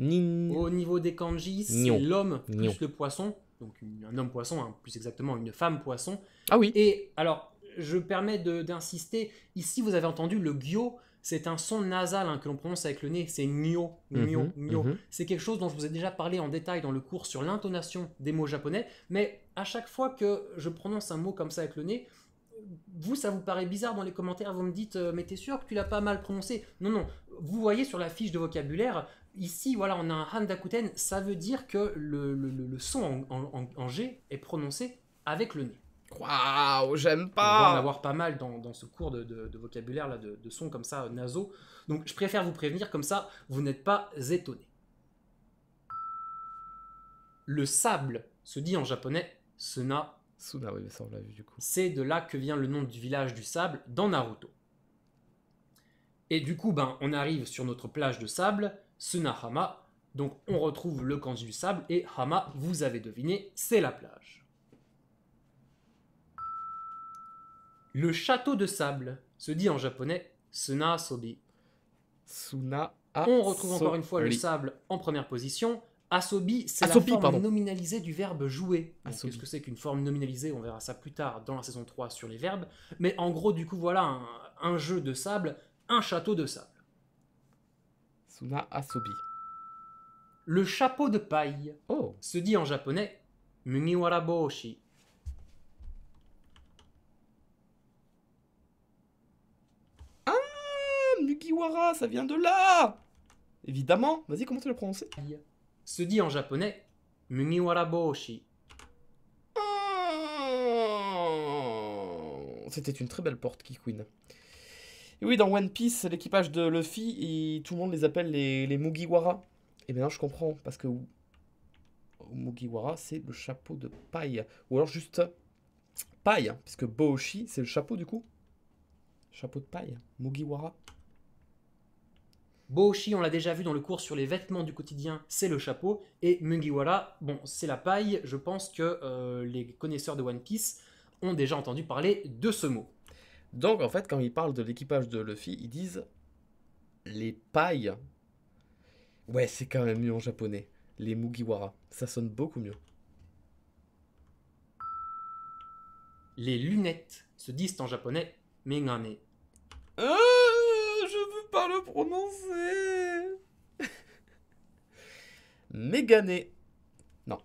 Au niveau des kanjis, c'est l'homme plus le poisson, donc un homme poisson, hein, plus exactement une femme poisson. Ah oui. Et alors, je permets d'insister, ici vous avez entendu le gyo, c'est un son nasal hein, que l'on prononce avec le nez, c'est nyo, nyo, mhm, mhm. C'est quelque chose dont je vous ai déjà parlé en détail dans le cours sur l'intonation des mots japonais, mais à chaque fois que je prononce un mot comme ça avec le nez, vous, ça vous paraît bizarre dans les commentaires, vous me dites, euh, mais t'es sûr que tu l'as pas mal prononcé Non, non, vous voyez sur la fiche de vocabulaire, ici, voilà, on a un handakuten, ça veut dire que le, son en G est prononcé avec le nez. Waouh, j'aime pas. On va en avoir pas mal dans, dans ce cours de, de, vocabulaire là, de, de sons comme ça euh, nasaux. Donc je préfère vous prévenir comme ça, vous n'êtes pas étonné. Le sable se dit en japonais suna. Suna, oui, mais ça on l'a vu du coup. C'est de là que vient le nom du village du sable dans Naruto. Et du coup, ben, on arrive sur notre plage de sable, Sunahama. Donc on retrouve le camp du sable et Hama, vous avez deviné, c'est la plage. Le château de sable se dit en japonais Suna Asobi. Suna On retrouve encore une fois le sable en première position. Asobi, c'est la forme nominalisée du verbe jouer. Qu'est-ce que c'est qu'une forme nominalisée On verra ça plus tard dans la saison 3 sur les verbes. Mais en gros, du coup, voilà un, jeu de sable, un château de sable. Suna Asobi. Le chapeau de paille oh. se dit en japonais Mugiwara Boshi. Mugiwara, ça vient de là Évidemment, vas-y, comment tu le prononces Se dit en japonais Mugiwara Boshi. Ah C'était une très belle porte, Kikuin. Et oui, dans One Piece, l'équipage de Luffy, tout le monde les appelle les, les Mugiwara. Et maintenant, je comprends, parce que Mugiwara, c'est le chapeau de paille. Ou alors juste paille, hein, puisque Boshi, c'est le chapeau du coup. Chapeau de paille, Mugiwara. Boshi, on l'a déjà vu dans le cours sur les vêtements du quotidien, c'est le chapeau. Et Mugiwara, bon, c'est la paille. Je pense que euh, les connaisseurs de One Piece ont déjà entendu parler de ce mot. Donc en fait, quand ils parlent de l'équipage de Luffy, ils disent les pailles. Ouais, c'est quand même mieux en japonais. Les Mugiwara, ça sonne beaucoup mieux. Les lunettes se disent en japonais mengane pas le prononcer. Mégané. Non.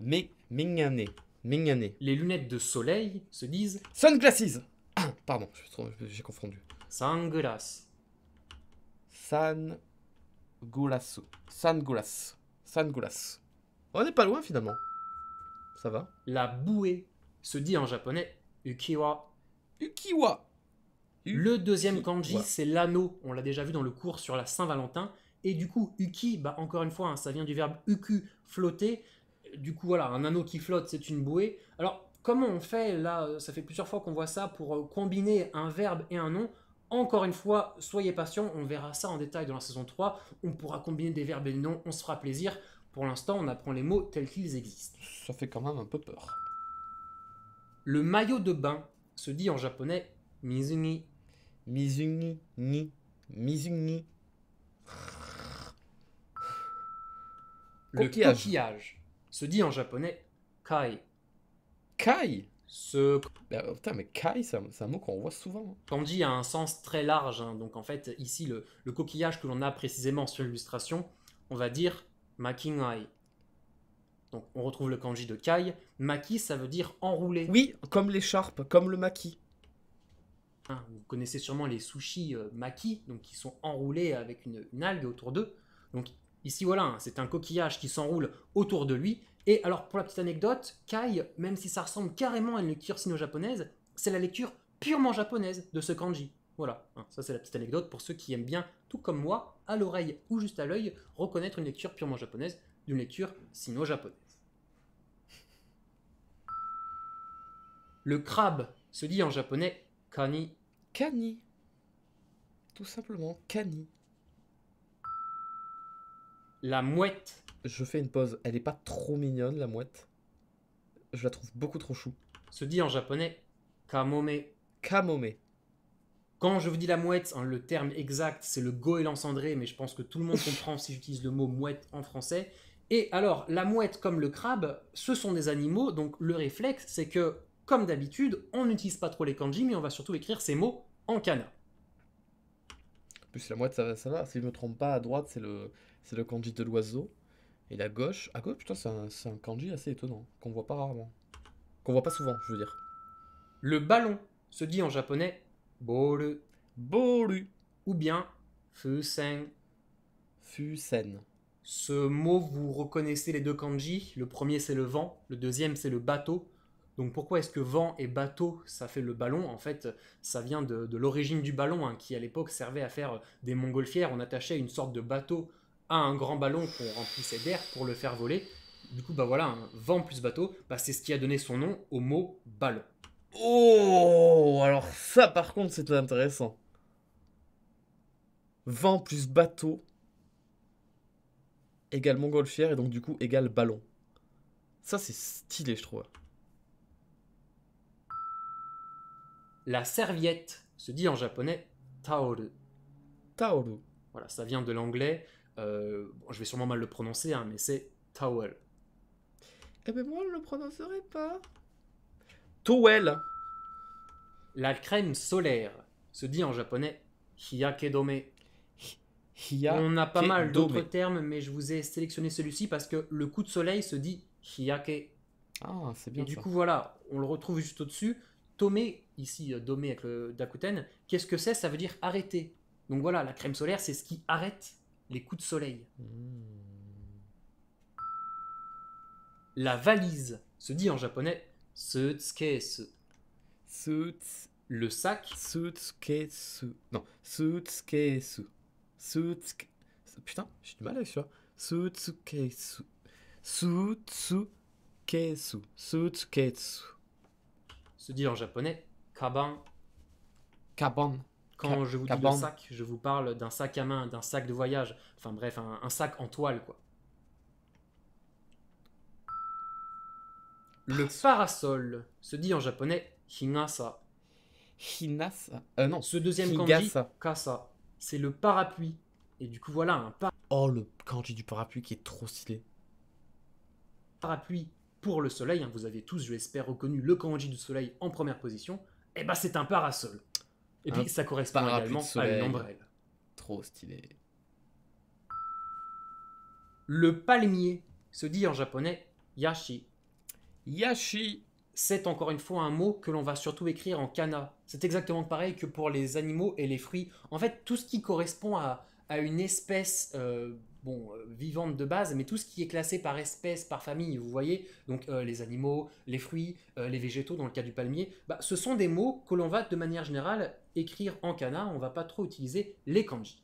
Mais Mégané. Les lunettes de soleil se disent. Sunglasses. pardon, j'ai confondu. Sunglasses. San. Goulassou. San On n'est pas loin finalement. Ça va La bouée se dit en japonais ukiwa. Ukiwa le deuxième kanji, c'est l'anneau. On l'a déjà vu dans le cours sur la Saint-Valentin. Et du coup, uki, bah encore une fois, hein, ça vient du verbe uku, flotter. Du coup, voilà, un anneau qui flotte, c'est une bouée. Alors, comment on fait là euh, Ça fait plusieurs fois qu'on voit ça pour euh, combiner un verbe et un nom. Encore une fois, soyez patients, on verra ça en détail dans la saison 3. On pourra combiner des verbes et des noms, on se fera plaisir. Pour l'instant, on apprend les mots tels qu'ils existent. Ça fait quand même un peu peur. Le maillot de bain se dit en japonais Mizuni. Mizuni. Ni. Mizuni. Le coquillage. se dit en japonais kai. Kai ce... Bah, putain, mais kai, c'est un, mot qu'on voit souvent. Kanji a un sens très large. Hein. Donc, en fait, ici, le, coquillage que l'on a précisément sur l'illustration, on va dire makingai. Donc, on retrouve le kanji de kai. Maki, ça veut dire enroulé. Oui, comme l'écharpe, comme le maki. Vous connaissez sûrement les sushis euh, maki, donc qui sont enroulés avec une, une algue autour d'eux. Donc ici voilà, hein, c'est un coquillage qui s'enroule autour de lui. Et alors pour la petite anecdote, Kai, même si ça ressemble carrément à une lecture sino-japonaise, c'est la lecture purement japonaise de ce kanji. Voilà, hein, ça c'est la petite anecdote pour ceux qui aiment bien, tout comme moi, à l'oreille ou juste à l'œil, reconnaître une lecture purement japonaise d'une lecture sino-japonaise. Le crabe se dit en japonais kani Kani. Tout simplement, Kani. La mouette. Je fais une pause. Elle est pas trop mignonne, la mouette. Je la trouve beaucoup trop chou. Se dit en japonais kamome. Kamome. Quand je vous dis la mouette, hein, le terme exact, c'est le goéland cendré, mais je pense que tout le monde comprend si j'utilise le mot mouette en français. Et alors, la mouette comme le crabe, ce sont des animaux, donc le réflexe, c'est que comme d'habitude, on n'utilise pas trop les kanji, mais on va surtout écrire ces mots en kana. En plus, la moite, ça va, ça va. Si je me trompe pas, à droite, c'est le, c'est le kanji de l'oiseau. Et la gauche, à gauche, putain, c'est un, c'est un kanji assez étonnant, qu'on voit pas rarement. Qu'on voit pas souvent, je veux dire. Le ballon se dit en japonais bolu Boru. Ou bien fusen. Fusen. Ce mot, vous reconnaissez les deux kanji. Le premier, c'est le vent. Le deuxième, c'est le bateau. Donc pourquoi est-ce que vent et bateau, ça fait le ballon En fait, ça vient de, l'origine du ballon, hein, qui à l'époque servait à faire des montgolfières. On attachait une sorte de bateau à un grand ballon qu'on remplissait d'air pour le faire voler. Du coup, bah voilà, hein, vent plus bateau, bah c'est ce qui a donné son nom au mot ballon. Oh, alors ça par contre c'est intéressant. Vent plus bateau égale montgolfière et donc du coup égale ballon. Ça c'est stylé je trouve. La serviette se dit en japonais taoru. Taoru. Voilà, ça vient de l'anglais. Euh, je vais sûrement mal le prononcer, hein, mais c'est towel. Eh bien, moi, je le prononcerai pas. Towel. La crème solaire se dit en japonais hiyakedome. Hiyakedome. On a pas mal d'autres termes, mais je vous ai sélectionné celui-ci parce que le coup de soleil se dit hiyake. Ah, c'est bien. du coup, voilà, on le retrouve juste au-dessus. Tomé ici euh, Domé avec le Dakuten, qu'est-ce que c'est Ça veut dire arrêter. Donc voilà, la crème solaire, c'est ce qui arrête les coups de soleil. Hmm. La valise se dit en japonais sutsukesu. Suts. Le sac. Sutsukesu. Non, sutsukesu. Putain, j'ai du mal avec ça. Sutsukesu. Sutsukesu. Se dit en japonais Caban. Caban. Quand je vous dis sac, je vous parle d'un sac à main, d'un sac de voyage. Enfin bref, un, sac en toile, quoi. Le parasol se dit en japonais hinasa. Hinasa euh, Non, ce deuxième kanji, kasa. C'est le parapluie. Et du coup, voilà un parapluie. Oh, le kanji du parapluie qui est trop stylé. Parapluie pour le soleil. Hein. Vous avez tous, je l'espère, reconnu le kanji du soleil en première position eh ben c'est un parasol. Et puis ça correspond également à une ombrelle. Trop stylé. Le palmier se dit en japonais yashi. Yashi, c'est encore une fois un mot que l'on va surtout écrire en kana. C'est exactement pareil que pour les animaux et les fruits. En fait, tout ce qui correspond à, une espèce euh, bon, euh, vivante de base, mais tout ce qui est classé par espèce, par famille, vous voyez, donc euh, les animaux, les fruits, euh, les végétaux, dans le cas du palmier, bah, ce sont des mots que l'on va de manière générale écrire en kana, on ne va pas trop utiliser les kanji.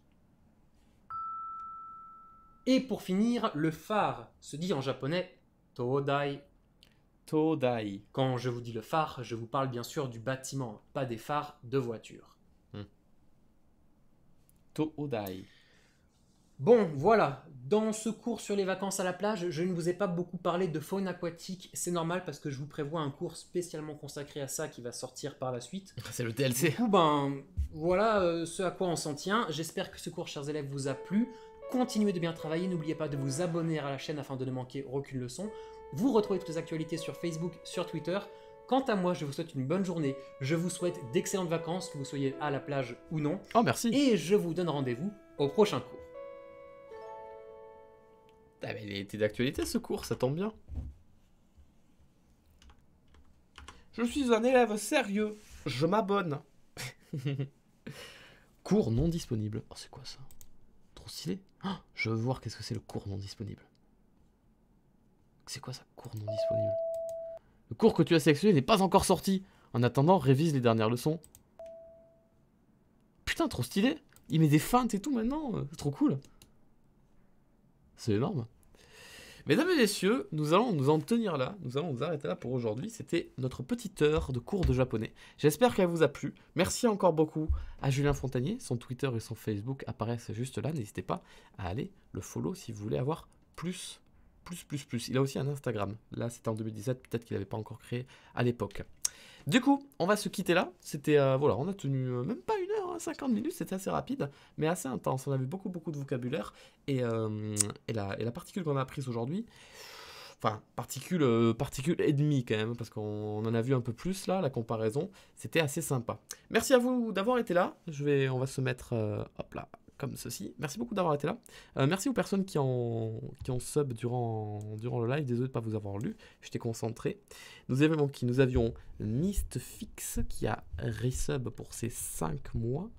Et pour finir, le phare se dit en japonais todai. Todai. Quand je vous dis le phare, je vous parle bien sûr du bâtiment, pas des phares de voiture. Hmm. Todai. Bon, voilà. Dans ce cours sur les vacances à la plage, je ne vous ai pas beaucoup parlé de faune aquatique. C'est normal parce que je vous prévois un cours spécialement consacré à ça qui va sortir par la suite. C'est le TLC. ben, voilà euh, ce à quoi on s'en tient. J'espère que ce cours, chers élèves, vous a plu. Continuez de bien travailler. N'oubliez pas de vous abonner à la chaîne afin de ne manquer aucune leçon. Vous retrouvez toutes les actualités sur Facebook, sur Twitter. Quant à moi, je vous souhaite une bonne journée. Je vous souhaite d'excellentes vacances, que vous soyez à la plage ou non. Oh, merci. Et je vous donne rendez-vous au prochain cours. Ah, était d'actualité ce cours, ça tombe bien. Je suis un élève sérieux. Je m'abonne. cours non disponible. Oh, c'est quoi ça Trop stylé. Ah, je veux voir qu'est-ce que c'est le cours non disponible. C'est quoi ça, cours non disponible Le cours que tu as sélectionné n'est pas encore sorti. En attendant, révise les dernières leçons. Putain, trop stylé. Il met des feintes et tout maintenant. C'est euh, trop cool. C'est énorme. Mesdames et messieurs, nous allons nous en tenir là. Nous allons nous arrêter là pour aujourd'hui. C'était notre petite heure de cours de japonais. J'espère qu'elle vous a plu. Merci encore beaucoup à Julien Fontanier. Son Twitter et son Facebook apparaissent juste là. N'hésitez pas à aller le follow si vous voulez avoir plus, plus, plus, plus. Il a aussi un Instagram. Là, c'était en 2017. Peut-être qu'il n'avait pas encore créé à l'époque. Du coup, on va se quitter là. C'était, euh, voilà, on a tenu euh, même pas une 50 minutes, c'était assez rapide, mais assez intense. On a vu beaucoup, beaucoup de vocabulaire. Et, euh, et, la, particule qu'on a apprise aujourd'hui, enfin, particule, euh, particule et demie quand même, parce qu'on en a vu un peu plus là, la comparaison, c'était assez sympa. Merci à vous d'avoir été là. Je vais, on va se mettre, euh, hop là, comme ceci. Merci beaucoup d'avoir été là. Euh, merci aux personnes qui ont, qui ont sub durant, durant le live. Désolé de ne pas vous avoir lu. J'étais concentré. Nous avions, qui nous avions Mistfix qui a resub pour ses 5 mois.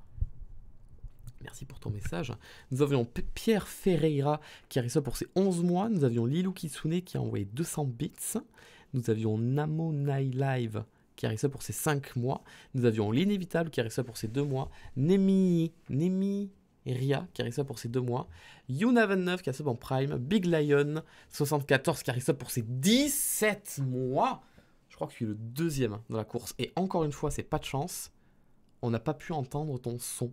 Merci pour ton message. Nous avions Pierre Ferreira qui a resub pour ses 11 mois. Nous avions Lilou Kitsune qui a envoyé 200 bits. Nous avions Namo Live qui a resub pour ses 5 mois. Nous avions L'Inévitable qui a resub pour ses 2 mois. Nemi, Nemi, Ria qui ça pour ses deux mois, Yuna29 qui re-sub en prime, Big Lion74 qui ça pour ses 17 mois. Je crois que je suis le deuxième hein, dans la course. Et encore une fois, c'est pas de chance. On n'a pas pu entendre ton son.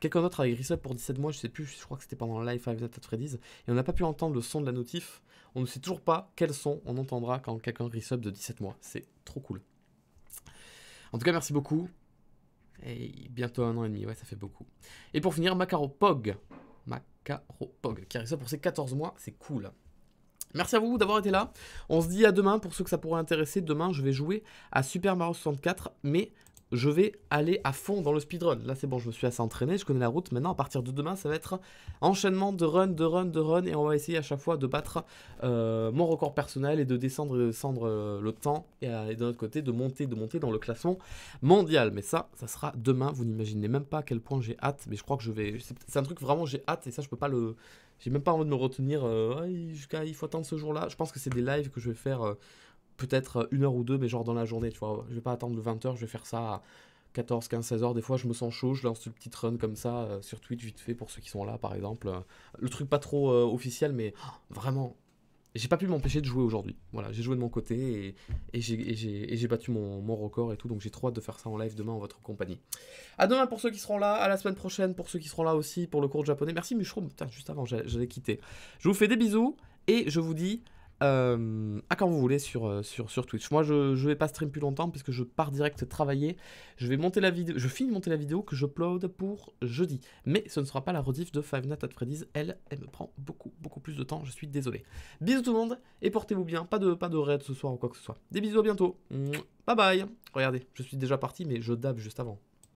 Quelqu'un d'autre avait resub pour 17 mois, je sais plus, je crois que c'était pendant le live Five Nights Freddy's. Et on n'a pas pu entendre le son de la notif. On ne sait toujours pas quel son on entendra quand quelqu'un resub de 17 mois. C'est trop cool. En tout cas, merci beaucoup. Et bientôt un an et demi, ouais, ça fait beaucoup. Et pour finir, Macaro Pog. Macaro Pog, qui ça pour ses 14 mois, c'est cool. Merci à vous d'avoir été là. On se dit à demain pour ceux que ça pourrait intéresser. Demain, je vais jouer à Super Mario 64, mais je vais aller à fond dans le speedrun. Là, c'est bon, je me suis assez entraîné, je connais la route. Maintenant, à partir de demain, ça va être enchaînement de run, de run, de run. Et on va essayer à chaque fois de battre euh, mon record personnel et de descendre et descendre euh, le temps. Et, euh, et d'un autre côté, de monter, de monter dans le classement mondial. Mais ça, ça sera demain. Vous n'imaginez même pas à quel point j'ai hâte. Mais je crois que je vais. C'est un truc vraiment, j'ai hâte. Et ça, je peux pas le. J'ai même pas envie de me retenir. jusqu'à il faut attendre ce jour-là. Je pense que c'est des lives que je vais faire peut-être euh, une heure ou deux, mais genre dans la journée, tu vois. Je vais pas attendre le 20h, je vais faire ça à 14, 15, 16 heures. Des fois, je me sens chaud, je lance une petite run comme ça euh, sur Twitch, vite fait, pour ceux qui sont là, par exemple. Euh, le truc pas trop officiel, mais oh, vraiment, j'ai pas pu m'empêcher de jouer aujourd'hui. Voilà, j'ai joué de mon côté et, j'ai battu mon, record et tout. Donc j'ai trop hâte de faire ça en live demain en votre compagnie. À demain pour ceux qui seront là, à la semaine prochaine pour ceux qui seront là aussi pour le cours de japonais. Merci Mushroom, putain, juste avant, j'allais quitter. Je vous fais des bisous et je vous dis euh, à quand vous voulez sur, euh, sur, sur Twitch. Moi, je, je vais pas stream plus longtemps puisque je pars direct travailler. Je vais monter la vidéo, je finis de monter la vidéo que j'upload pour jeudi. Mais ce ne sera pas la rediff de Five Nights at Freddy's. Elle, elle me prend beaucoup, beaucoup plus de temps. Je suis désolé. Bisous tout le monde et portez-vous bien. Pas de, pas de raid ce soir ou quoi que ce soit. Des bisous à bientôt. Bye bye. Regardez, je suis déjà parti, mais je dab juste avant.